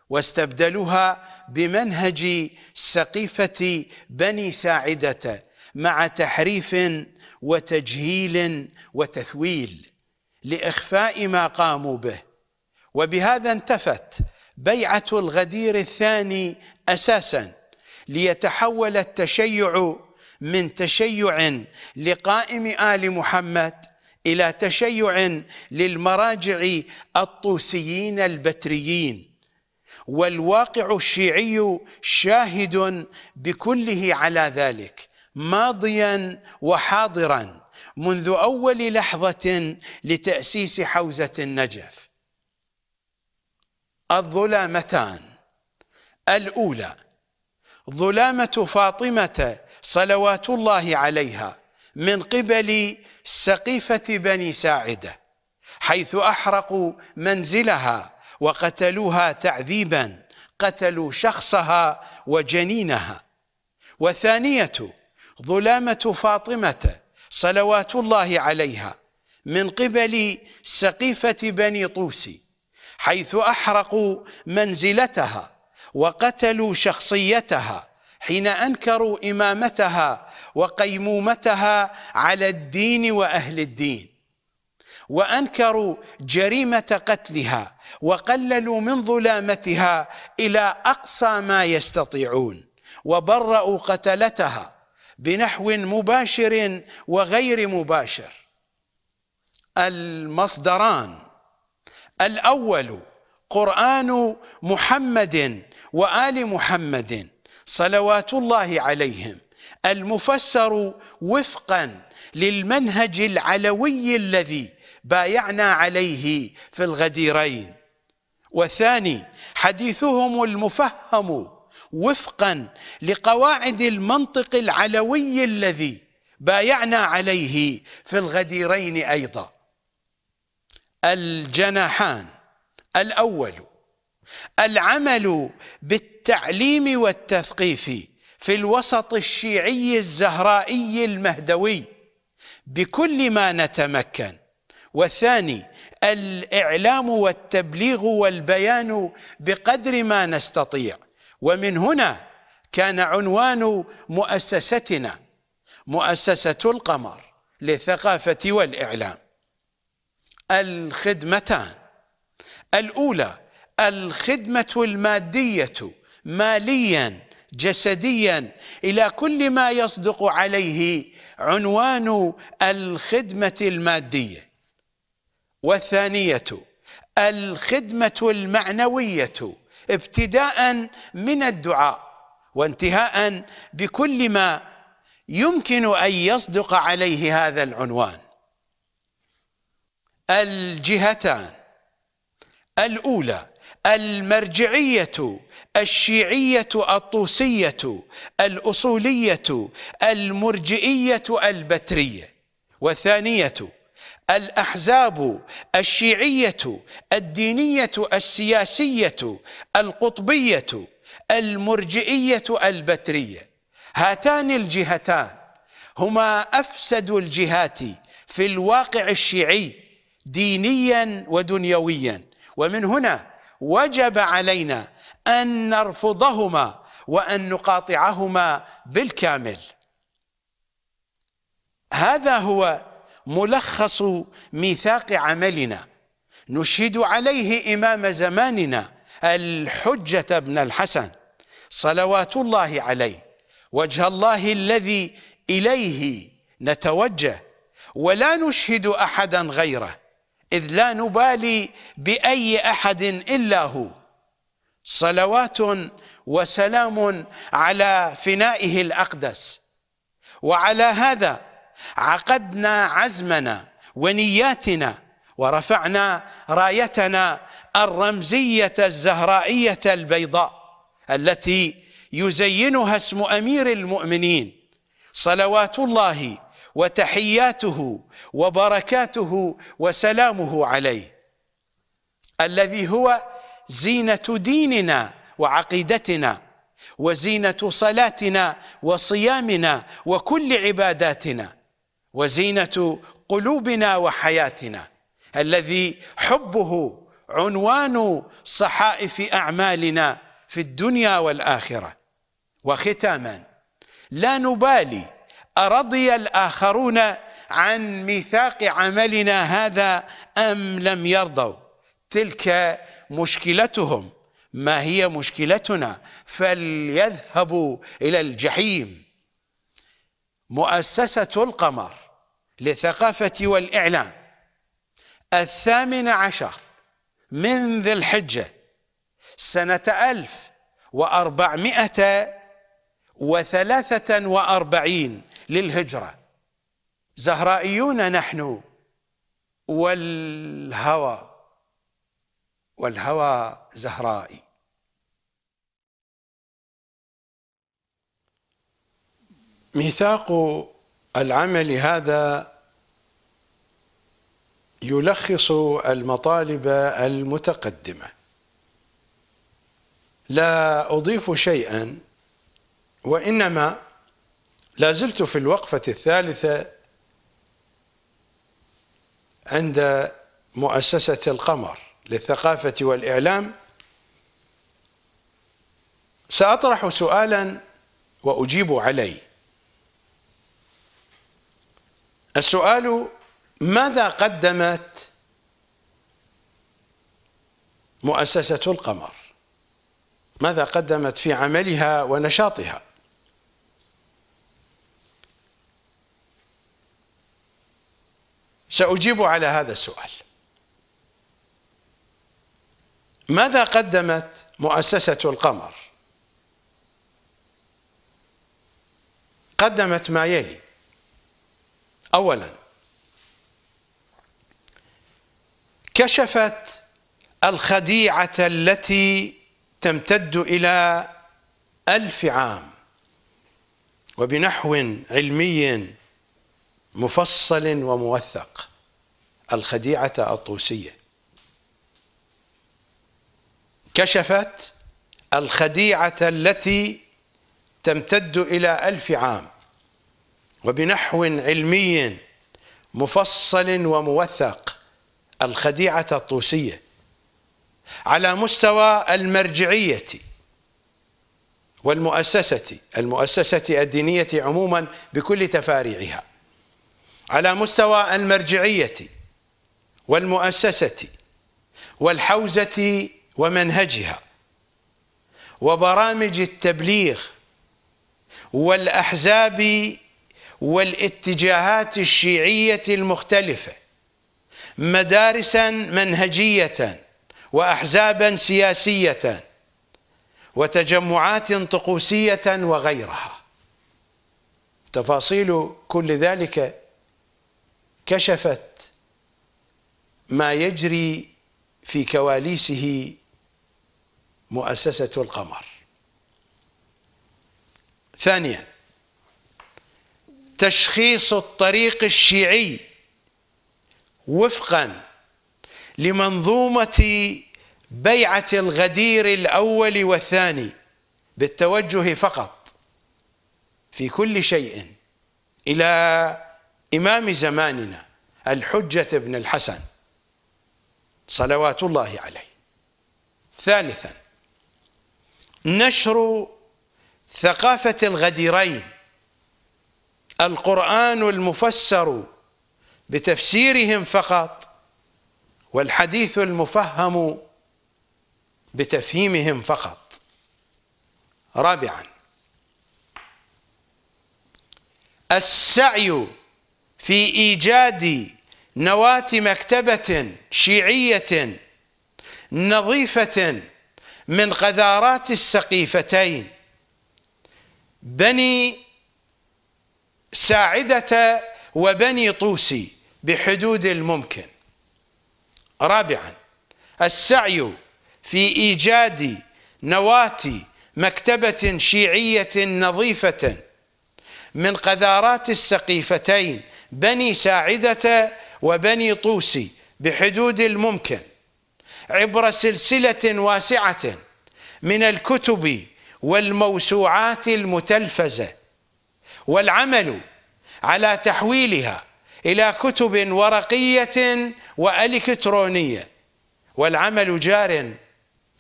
واستبدلوها بمنهج سقيفه بني ساعده مع تحريف وتجهيل وتثويل لاخفاء ما قاموا به وبهذا انتفت بيعه الغدير الثاني اساسا ليتحول التشيع من تشيع لقائم ال محمد إلى تشيع للمراجع الطوسيين البتريين والواقع الشيعي شاهد بكله على ذلك ماضيا وحاضرا منذ أول لحظة لتأسيس حوزة النجف الظلامتان الأولى ظلامة فاطمة صلوات الله عليها من قبل سقيفة بني ساعدة حيث أحرقوا منزلها وقتلوها تعذيبا قتلوا شخصها وجنينها وثانية ظلامة فاطمة صلوات الله عليها من قبل سقيفة بني طوس حيث أحرقوا منزلتها وقتلوا شخصيتها حين أنكروا إمامتها وقيمومتها على الدين واهل الدين وانكروا جريمه قتلها وقللوا من ظلامتها الى اقصى ما يستطيعون وبرأوا قتلتها بنحو مباشر وغير مباشر المصدران الاول قران محمد وال محمد صلوات الله عليهم المفسر وفقا للمنهج العلوي الذي بايعنا عليه في الغديرين والثاني حديثهم المفهم وفقا لقواعد المنطق العلوي الذي بايعنا عليه في الغديرين ايضا الجناحان الاول العمل بالتعليم والتثقيف في الوسط الشيعي الزهرائي المهدوي بكل ما نتمكن والثاني الاعلام والتبليغ والبيان بقدر ما نستطيع ومن هنا كان عنوان مؤسستنا مؤسسه القمر للثقافه والاعلام الخدمتان الاولى الخدمه الماديه ماليا جسديا الى كل ما يصدق عليه عنوان الخدمه الماديه والثانيه الخدمه المعنويه ابتداء من الدعاء وانتهاء بكل ما يمكن ان يصدق عليه هذا العنوان الجهتان الاولى المرجعيه الشيعية الطوسية الأصولية المرجئية البترية والثانية الأحزاب الشيعية الدينية السياسية القطبية المرجئية البترية هاتان الجهتان هما أفسد الجهات في الواقع الشيعي دينيا ودنيويا ومن هنا وجب علينا ان نرفضهما وان نقاطعهما بالكامل هذا هو ملخص ميثاق عملنا نشهد عليه امام زماننا الحجه بن الحسن صلوات الله عليه وجه الله الذي اليه نتوجه ولا نشهد احدا غيره اذ لا نبالي باي احد الا هو صلوات وسلام على فنائه الاقدس وعلى هذا عقدنا عزمنا ونياتنا ورفعنا رايتنا الرمزيه الزهرائيه البيضاء التي يزينها اسم امير المؤمنين صلوات الله وتحياته وبركاته وسلامه عليه الذي هو زينه ديننا وعقيدتنا وزينه صلاتنا وصيامنا وكل عباداتنا وزينه قلوبنا وحياتنا الذي حبه عنوان صحائف اعمالنا في الدنيا والاخره وختاما لا نبالي ارضي الاخرون عن ميثاق عملنا هذا ام لم يرضوا تلك مشكلتهم ما هي مشكلتنا فليذهبوا الى الجحيم مؤسسه القمر للثقافه والاعلام الثامن عشر من ذي الحجه سنه الف واربعمائه وثلاثه واربعين للهجره زهرائيون نحن والهوى والهوى زهرائي ميثاق العمل هذا يلخص المطالب المتقدمه لا اضيف شيئا وانما لا زلت في الوقفه الثالثه عند مؤسسه القمر للثقافة والإعلام سأطرح سؤالا وأجيب عليه السؤال ماذا قدمت مؤسسة القمر ماذا قدمت في عملها ونشاطها سأجيب على هذا السؤال ماذا قدمت مؤسسة القمر قدمت ما يلي أولا كشفت الخديعة التي تمتد إلى ألف عام وبنحو علمي مفصل وموثق الخديعة الطوسية كشفت الخديعة التي تمتد إلى ألف عام وبنحو علمي مفصل وموثق الخديعة الطوسية على مستوى المرجعية والمؤسسة المؤسسة الدينية عموما بكل تفاريعها على مستوى المرجعية والمؤسسة والحوزة ومنهجها وبرامج التبليغ والاحزاب والاتجاهات الشيعيه المختلفه مدارسا منهجيه واحزابا سياسيه وتجمعات طقوسيه وغيرها تفاصيل كل ذلك كشفت ما يجري في كواليسه مؤسسة القمر ثانيا تشخيص الطريق الشيعي وفقا لمنظومة بيعة الغدير الأول والثاني بالتوجه فقط في كل شيء إلى إمام زماننا الحجة بن الحسن صلوات الله عليه ثالثا نشر ثقافة الغديرين القرآن المفسر بتفسيرهم فقط والحديث المفهم بتفهيمهم فقط رابعا السعي في إيجاد نواة مكتبة شيعية نظيفة من غذارات السقيفتين بني ساعدة وبني طوسي بحدود الممكن رابعا السعي في إيجاد نواة مكتبة شيعية نظيفة من قذارات السقيفتين بني ساعدة وبني طوسي بحدود الممكن عبر سلسله واسعه من الكتب والموسوعات المتلفزه والعمل على تحويلها الى كتب ورقيه والكترونيه والعمل جار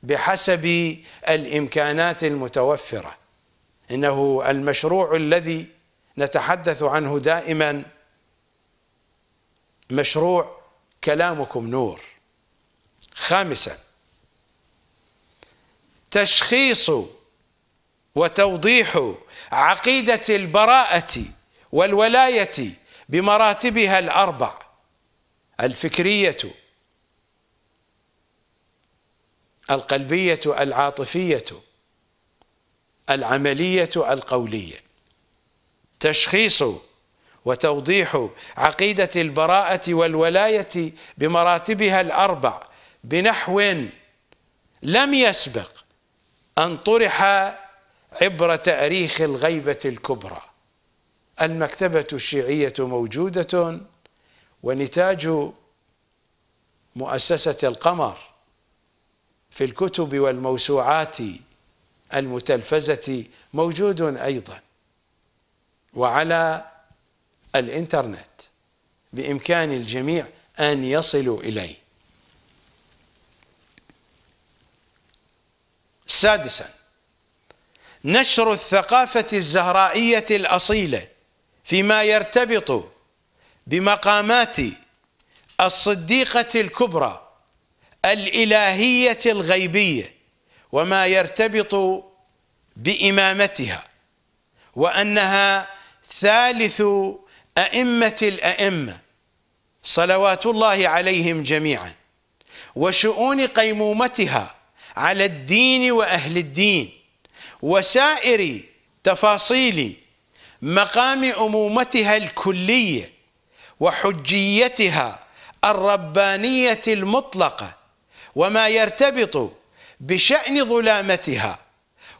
بحسب الامكانات المتوفره انه المشروع الذي نتحدث عنه دائما مشروع كلامكم نور خامسا تشخيص وتوضيح عقيدة البراءة والولاية بمراتبها الأربع الفكرية القلبية العاطفية العملية القولية تشخيص وتوضيح عقيدة البراءة والولاية بمراتبها الأربع بنحو لم يسبق أن طرح عبر تاريخ الغيبة الكبرى المكتبة الشيعية موجودة ونتاج مؤسسة القمر في الكتب والموسوعات المتلفزة موجود أيضا وعلى الإنترنت بإمكان الجميع أن يصلوا إليه سادسا نشر الثقافة الزهرائية الأصيلة فيما يرتبط بمقامات الصديقة الكبرى الإلهية الغيبية وما يرتبط بإمامتها وأنها ثالث أئمة الأئمة صلوات الله عليهم جميعا وشؤون قيمومتها على الدين واهل الدين وسائر تفاصيل مقام امومتها الكليه وحجيتها الربانيه المطلقه وما يرتبط بشان ظلامتها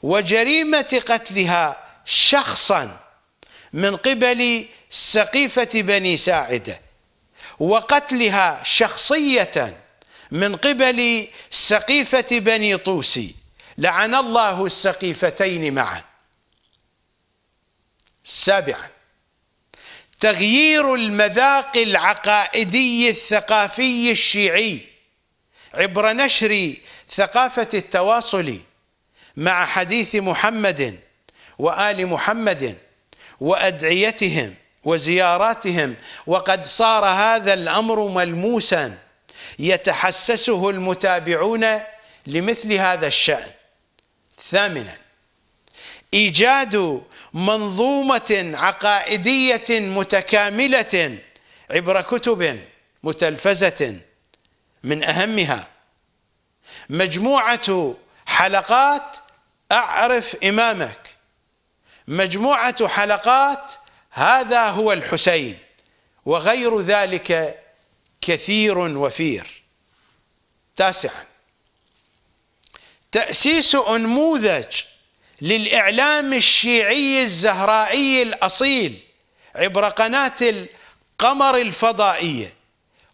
وجريمه قتلها شخصا من قبل سقيفه بني ساعده وقتلها شخصيه من قبل سقيفة بني طوسي لعن الله السقيفتين معا سابعا تغيير المذاق العقائدي الثقافي الشيعي عبر نشر ثقافة التواصل مع حديث محمد وآل محمد وأدعيتهم وزياراتهم وقد صار هذا الأمر ملموساً يتحسسه المتابعون لمثل هذا الشأن ثامنا إيجاد منظومة عقائدية متكاملة عبر كتب متلفزة من أهمها مجموعة حلقات أعرف إمامك مجموعة حلقات هذا هو الحسين وغير ذلك كثير وفير تاسعا تأسيس أنموذج للإعلام الشيعي الزهرائي الأصيل عبر قناة القمر الفضائية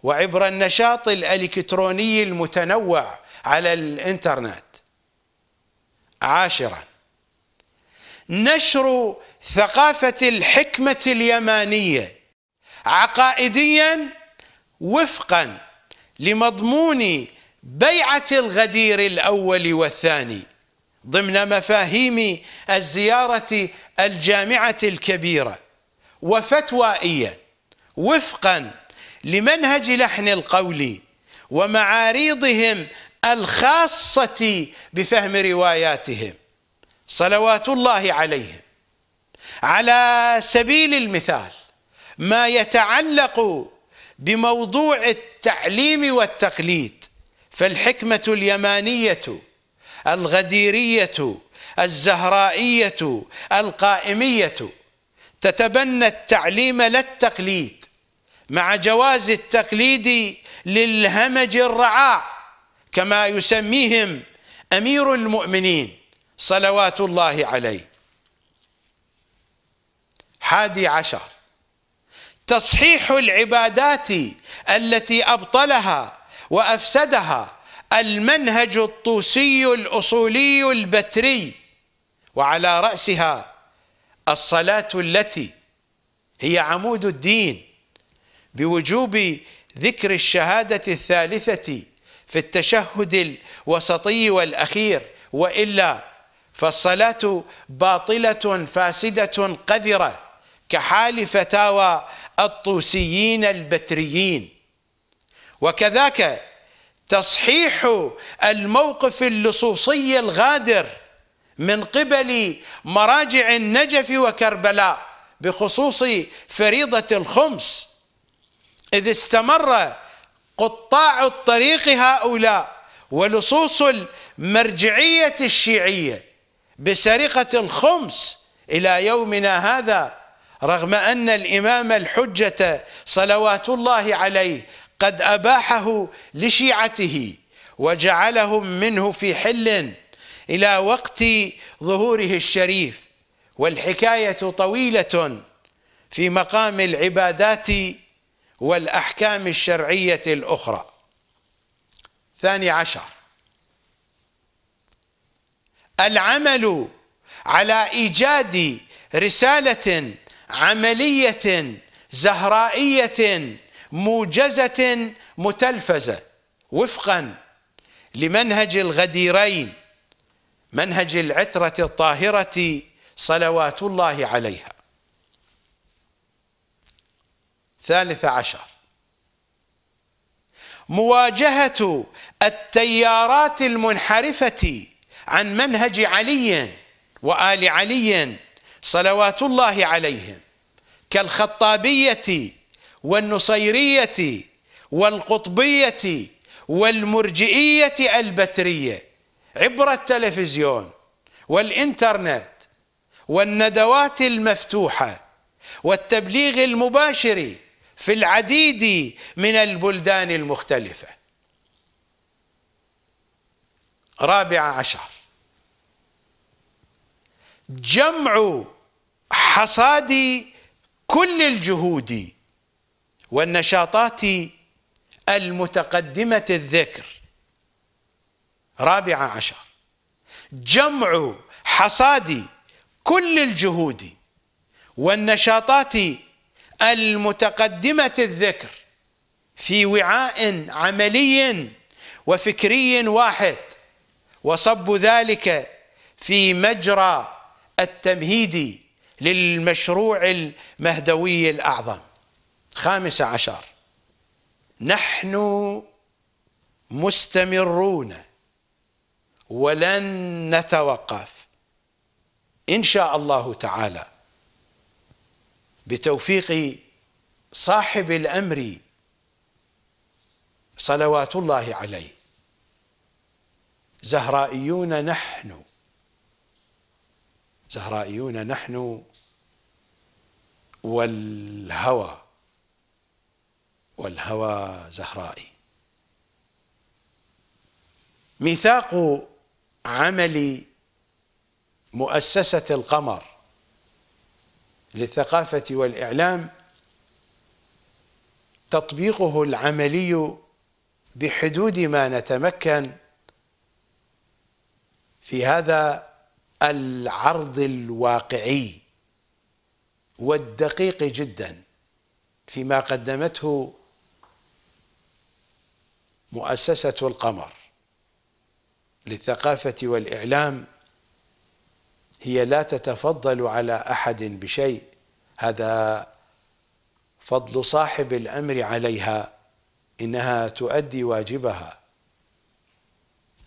وعبر النشاط الإلكتروني المتنوع على الإنترنت عاشرا نشر ثقافة الحكمة اليمانية عقائديا وفقا لمضمون بيعة الغدير الأول والثاني ضمن مفاهيم الزيارة الجامعة الكبيرة وفتوائيا وفقا لمنهج لحن القول ومعاريضهم الخاصة بفهم رواياتهم صلوات الله عليهم على سبيل المثال ما يتعلق بموضوع التعليم والتقليد فالحكمة اليمانية الغديرية الزهرائية القائمية تتبنى التعليم لا التقليد مع جواز التقليد للهمج الرعاع كما يسميهم امير المؤمنين صلوات الله عليه حادي عشر تصحيح العبادات التي ابطلها وافسدها المنهج الطوسي الاصولي البتري وعلى راسها الصلاه التي هي عمود الدين بوجوب ذكر الشهاده الثالثه في التشهد الوسطي والاخير والا فالصلاه باطله فاسده قذره كحال فتاوى الطوسيين البتريين وكذاك تصحيح الموقف اللصوصي الغادر من قبل مراجع النجف وكربلاء بخصوص فريضة الخمس إذ استمر قطاع الطريق هؤلاء ولصوص المرجعية الشيعية بسرقة الخمس إلى يومنا هذا رغم أن الإمام الحجة صلوات الله عليه قد أباحه لشيعته وجعلهم منه في حل إلى وقت ظهوره الشريف والحكاية طويلة في مقام العبادات والأحكام الشرعية الأخرى ثاني عشر العمل على إيجاد رسالة عمليه زهرائيه موجزه متلفزه وفقا لمنهج الغديرين منهج العتره الطاهره صلوات الله عليها ثالث عشر مواجهه التيارات المنحرفه عن منهج علي وال علي صلوات الله عليهم كالخطابية والنصيرية والقطبية والمرجئية البترية عبر التلفزيون والإنترنت والندوات المفتوحة والتبليغ المباشر في العديد من البلدان المختلفة رابع عشر جمع حصاد كل الجهود والنشاطات المتقدمة الذكر رابع عشر جمع حصاد كل الجهود والنشاطات المتقدمة الذكر في وعاء عملي وفكري واحد وصب ذلك في مجرى التمهيد للمشروع المهدوي الأعظم خامس عشر نحن مستمرون ولن نتوقف إن شاء الله تعالى بتوفيق صاحب الأمر صلوات الله عليه زهرائيون نحن زهرائيون نحن والهوى والهوى زهرائي ميثاق عمل مؤسسة القمر للثقافة والإعلام تطبيقه العملي بحدود ما نتمكن في هذا العرض الواقعي والدقيق جدا فيما قدمته مؤسسة القمر للثقافة والإعلام هي لا تتفضل على أحد بشيء هذا فضل صاحب الأمر عليها إنها تؤدي واجبها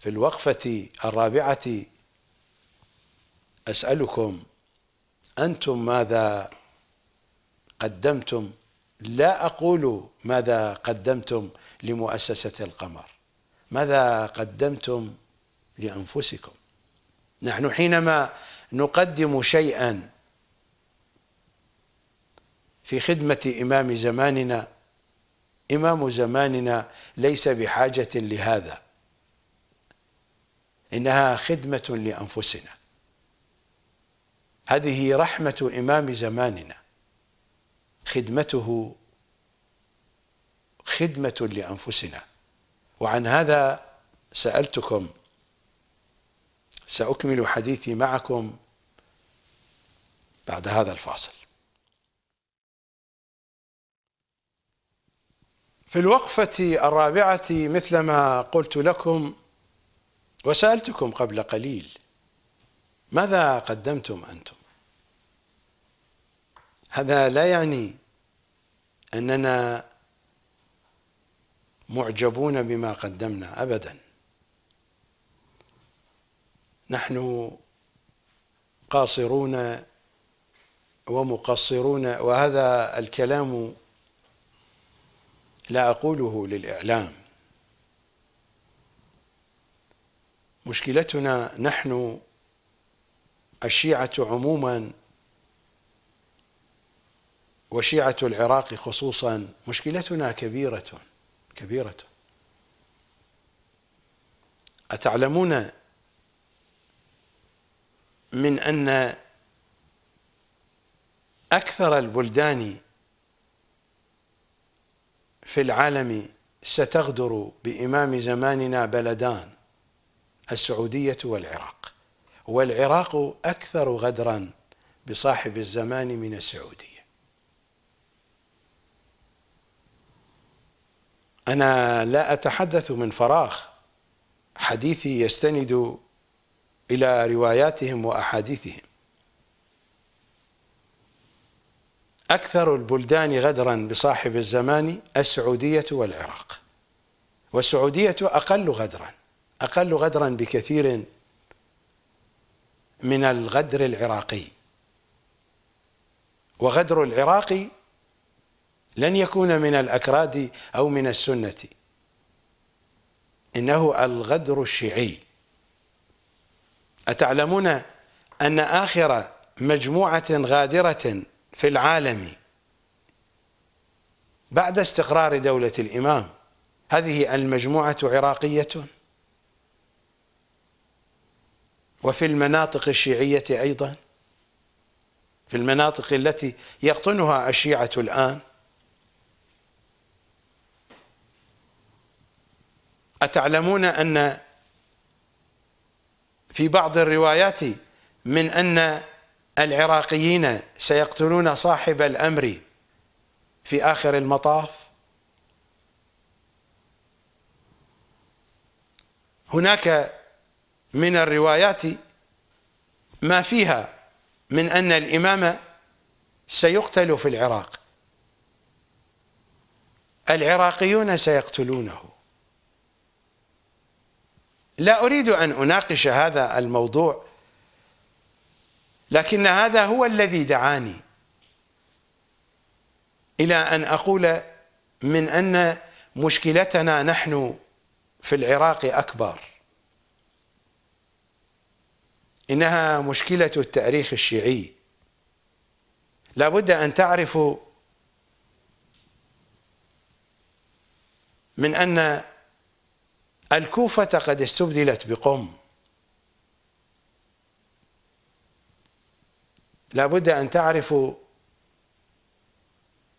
في الوقفة الرابعة أسألكم أنتم ماذا قدمتم لا أقول ماذا قدمتم لمؤسسة القمر ماذا قدمتم لأنفسكم نحن حينما نقدم شيئا في خدمة إمام زماننا إمام زماننا ليس بحاجة لهذا إنها خدمة لأنفسنا هذه رحمة إمام زماننا خدمته خدمة لأنفسنا وعن هذا سألتكم سأكمل حديثي معكم بعد هذا الفاصل في الوقفة الرابعة مثلما قلت لكم وسألتكم قبل قليل ماذا قدمتم أنتم هذا لا يعني أننا معجبون بما قدمنا أبدا نحن قاصرون ومقصرون وهذا الكلام لا أقوله للإعلام مشكلتنا نحن الشيعة عموما وشيعة العراق خصوصا مشكلتنا كبيرة كبيرة أتعلمون من أن أكثر البلدان في العالم ستغدر بإمام زماننا بلدان السعودية والعراق والعراق أكثر غدرا بصاحب الزمان من السعودية أنا لا أتحدث من فراغ حديثي يستند إلى رواياتهم وأحاديثهم أكثر البلدان غدرا بصاحب الزمان السعودية والعراق والسعودية أقل غدرا أقل غدرا بكثير من الغدر العراقي وغدر العراقي لن يكون من الأكراد أو من السنة إنه الغدر الشيعي أتعلمون أن آخر مجموعة غادرة في العالم بعد استقرار دولة الإمام هذه المجموعة عراقية وفي المناطق الشيعية أيضا في المناطق التي يقطنها الشيعة الآن أتعلمون أن في بعض الروايات من أن العراقيين سيقتلون صاحب الأمر في آخر المطاف هناك من الروايات ما فيها من أن الإمام سيقتل في العراق العراقيون سيقتلونه لا أريد أن أناقش هذا الموضوع لكن هذا هو الذي دعاني إلى أن أقول من أن مشكلتنا نحن في العراق أكبر إنها مشكلة التاريخ الشيعي لابد أن تعرفوا من أن الكوفة قد استبدلت بقم لابد أن تعرفوا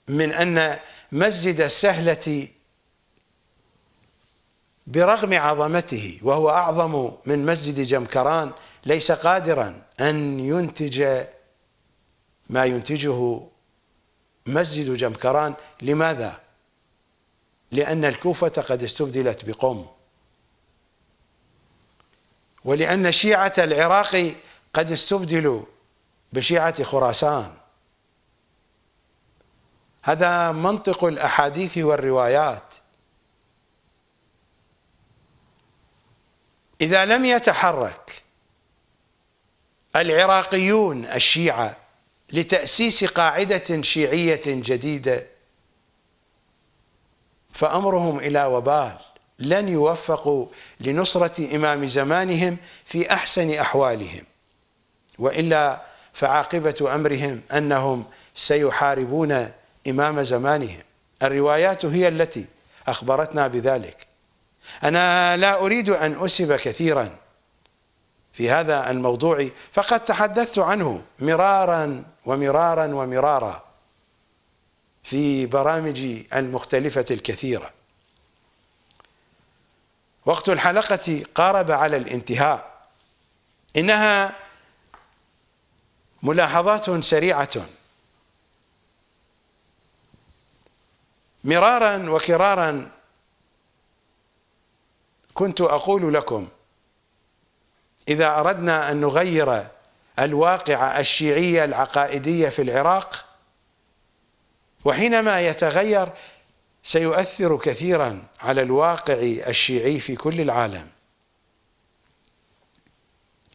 من أن مسجد السهلة برغم عظمته وهو أعظم من مسجد جمكران ليس قادرا أن ينتج ما ينتجه مسجد جمكران لماذا؟ لأن الكوفة قد استبدلت بقم ولأن شيعة العراق قد استبدلوا بشيعة خراسان هذا منطق الأحاديث والروايات إذا لم يتحرك العراقيون الشيعة لتأسيس قاعدة شيعية جديدة فأمرهم إلى وبال لن يوفقوا لنصرة إمام زمانهم في أحسن أحوالهم وإلا فعاقبة أمرهم أنهم سيحاربون إمام زمانهم الروايات هي التي أخبرتنا بذلك أنا لا أريد أن أسب كثيراً في هذا الموضوع فقد تحدثت عنه مرارا ومرارا ومرارا في برامجي المختلفة الكثيرة وقت الحلقة قارب على الانتهاء إنها ملاحظات سريعة مرارا وكرارا كنت أقول لكم إذا أردنا أن نغير الواقعة الشيعية العقائدية في العراق وحينما يتغير سيؤثر كثيرا على الواقع الشيعي في كل العالم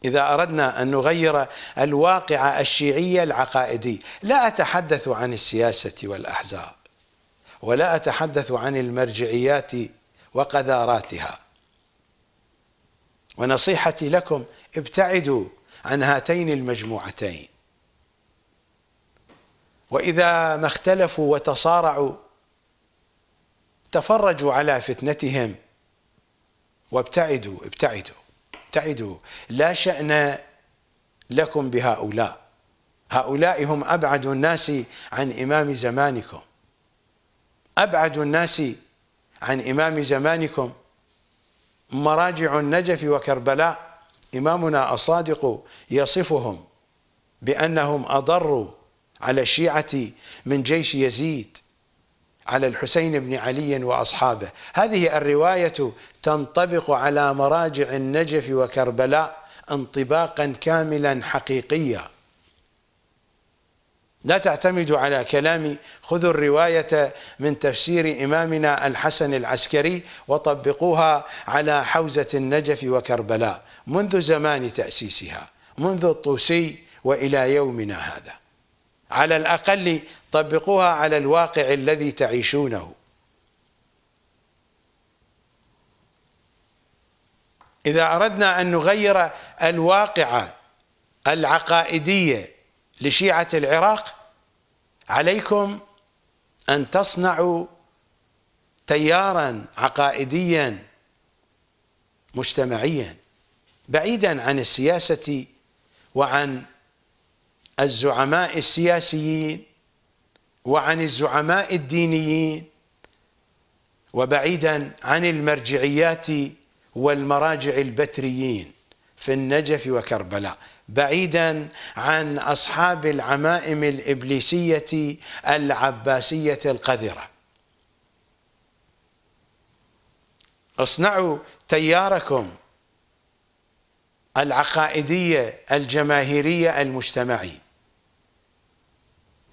إذا أردنا أن نغير الواقع الشيعي العقائدي لا أتحدث عن السياسة والأحزاب ولا أتحدث عن المرجعيات وقذاراتها ونصيحتي لكم ابتعدوا عن هاتين المجموعتين واذا ما اختلفوا وتصارعوا تفرجوا على فتنتهم وابتعدوا ابتعدوا ابتعدوا لا شأن لكم بهؤلاء هؤلاء هم أبعد الناس عن إمام زمانكم أبعد الناس عن إمام زمانكم مراجع النجف وكربلاء إمامنا الصادق يصفهم بأنهم أضروا على الشيعة من جيش يزيد على الحسين بن علي وأصحابه هذه الرواية تنطبق على مراجع النجف وكربلاء انطباقا كاملا حقيقيا لا تعتمدوا على كلامي خذوا الرواية من تفسير إمامنا الحسن العسكري وطبقوها على حوزة النجف وكربلاء منذ زمان تأسيسها منذ الطوسي وإلى يومنا هذا على الأقل طبقوها على الواقع الذي تعيشونه إذا أردنا أن نغير الواقع العقائدية لشيعة العراق عليكم أن تصنعوا تيارا عقائديا مجتمعيا بعيدا عن السياسة وعن الزعماء السياسيين وعن الزعماء الدينيين وبعيدا عن المرجعيات والمراجع البتريين في النجف وكربلاء بعيدا عن اصحاب العمائم الابليسيه العباسيه القذره اصنعوا تياركم العقائديه الجماهيريه المجتمعي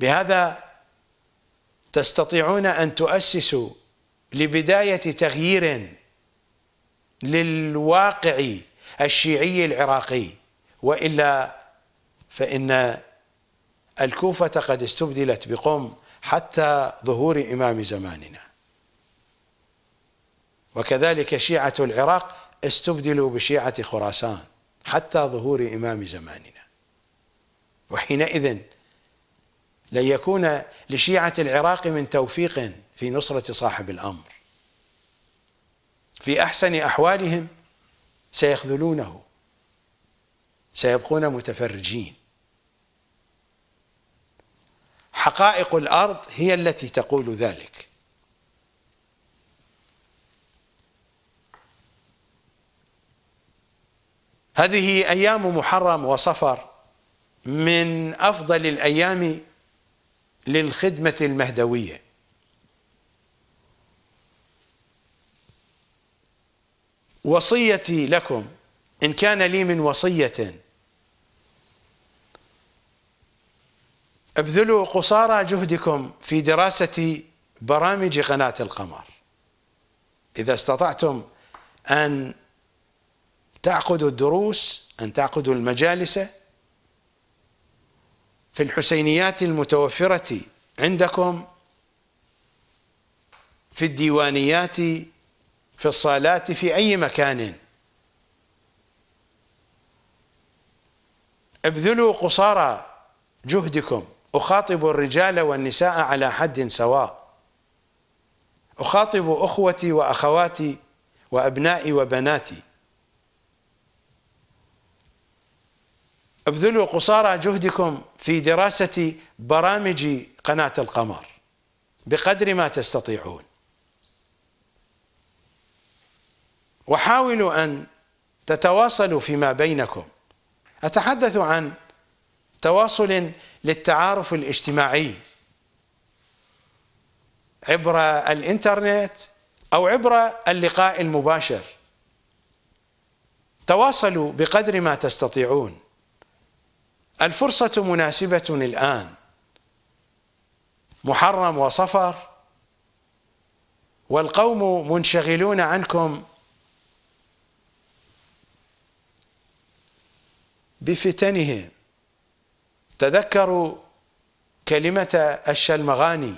بهذا تستطيعون ان تؤسسوا لبدايه تغيير للواقع الشيعي العراقي والا فان الكوفه قد استبدلت بقم حتى ظهور امام زماننا وكذلك شيعه العراق استبدلوا بشيعه خراسان حتى ظهور امام زماننا وحينئذ لن يكون لشيعه العراق من توفيق في نصره صاحب الامر في احسن احوالهم سيخذلونه سيبقون متفرجين حقائق الارض هي التي تقول ذلك هذه ايام محرم وصفر من افضل الايام للخدمه المهدويه وصيتي لكم إن كان لي من وصية ابذلوا قصارى جهدكم في دراسة برامج قناة القمر إذا استطعتم أن تعقدوا الدروس أن تعقدوا المجالس في الحسينيات المتوفرة عندكم في الديوانيات في الصالات في أي مكان ابذلوا قصارى جهدكم أخاطب الرجال والنساء على حد سواء أخاطب أخوتي وأخواتي وأبنائي وبناتي ابذلوا قصارى جهدكم في دراسة برامج قناة القمر بقدر ما تستطيعون وحاولوا أن تتواصلوا فيما بينكم أتحدث عن تواصل للتعارف الاجتماعي عبر الانترنت أو عبر اللقاء المباشر تواصلوا بقدر ما تستطيعون الفرصة مناسبة الآن محرم وصفر والقوم منشغلون عنكم بفتنهم تذكروا كلمة الشلمغاني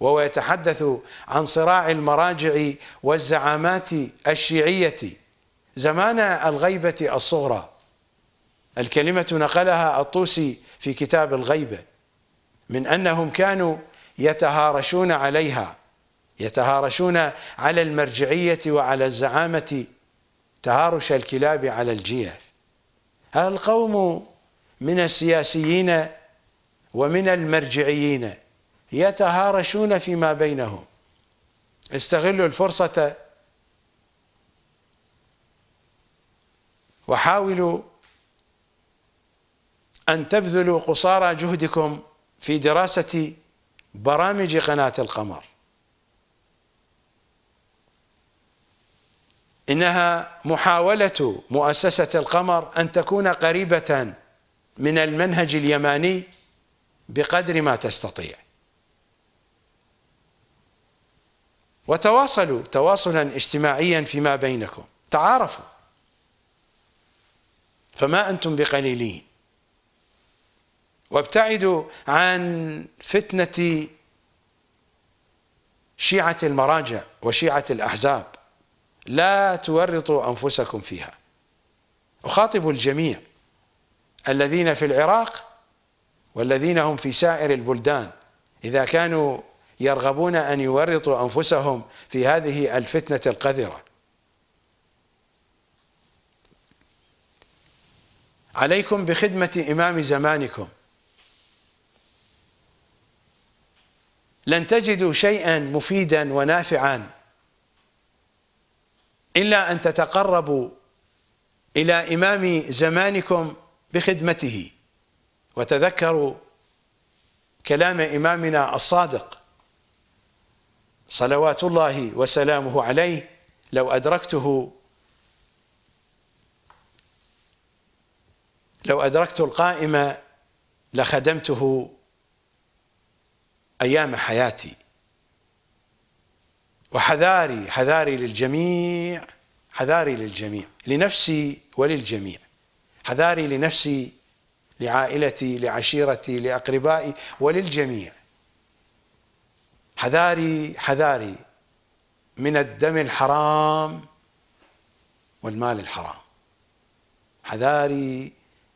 وهو يتحدث عن صراع المراجع والزعامات الشيعية زمان الغيبة الصغرى الكلمة نقلها الطوسي في كتاب الغيبة من أنهم كانوا يتهارشون عليها يتهارشون على المرجعية وعلى الزعامة تهارش الكلاب على الجيف القوم من السياسيين ومن المرجعيين يتهارشون فيما بينهم استغلوا الفرصة وحاولوا أن تبذلوا قصارى جهدكم في دراسة برامج قناة القمر إنها محاولة مؤسسة القمر أن تكون قريبة من المنهج اليماني بقدر ما تستطيع وتواصلوا تواصلا اجتماعيا فيما بينكم تعارفوا فما أنتم بقليلين وابتعدوا عن فتنة شيعة المراجع وشيعة الأحزاب لا تورطوا أنفسكم فيها أخاطب الجميع الذين في العراق والذين هم في سائر البلدان إذا كانوا يرغبون أن يورطوا أنفسهم في هذه الفتنة القذرة عليكم بخدمة إمام زمانكم لن تجدوا شيئا مفيدا ونافعا إلا أن تتقربوا إلى إمام زمانكم بخدمته وتذكروا كلام إمامنا الصادق صلوات الله وسلامه عليه لو أدركته لو أدركت القائمة لخدمته أيام حياتي وحذاري حذاري للجميع حذاري للجميع لنفسي وللجميع حذاري لنفسي لعائلتي لعشيرتي لأقربائي وللجميع حذاري حذاري من الدم الحرام والمال الحرام حذاري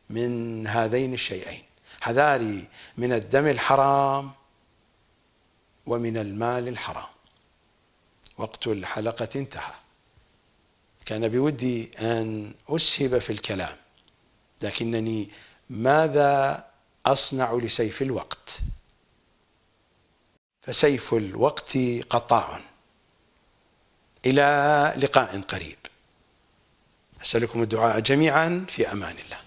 من هذين الشيئين حذاري من الدم الحرام ومن المال الحرام وقت الحلقة انتهى كان بودي أن أسهب في الكلام لكنني ماذا أصنع لسيف الوقت فسيف الوقت قطاع إلى لقاء قريب أسألكم الدعاء جميعا في أمان الله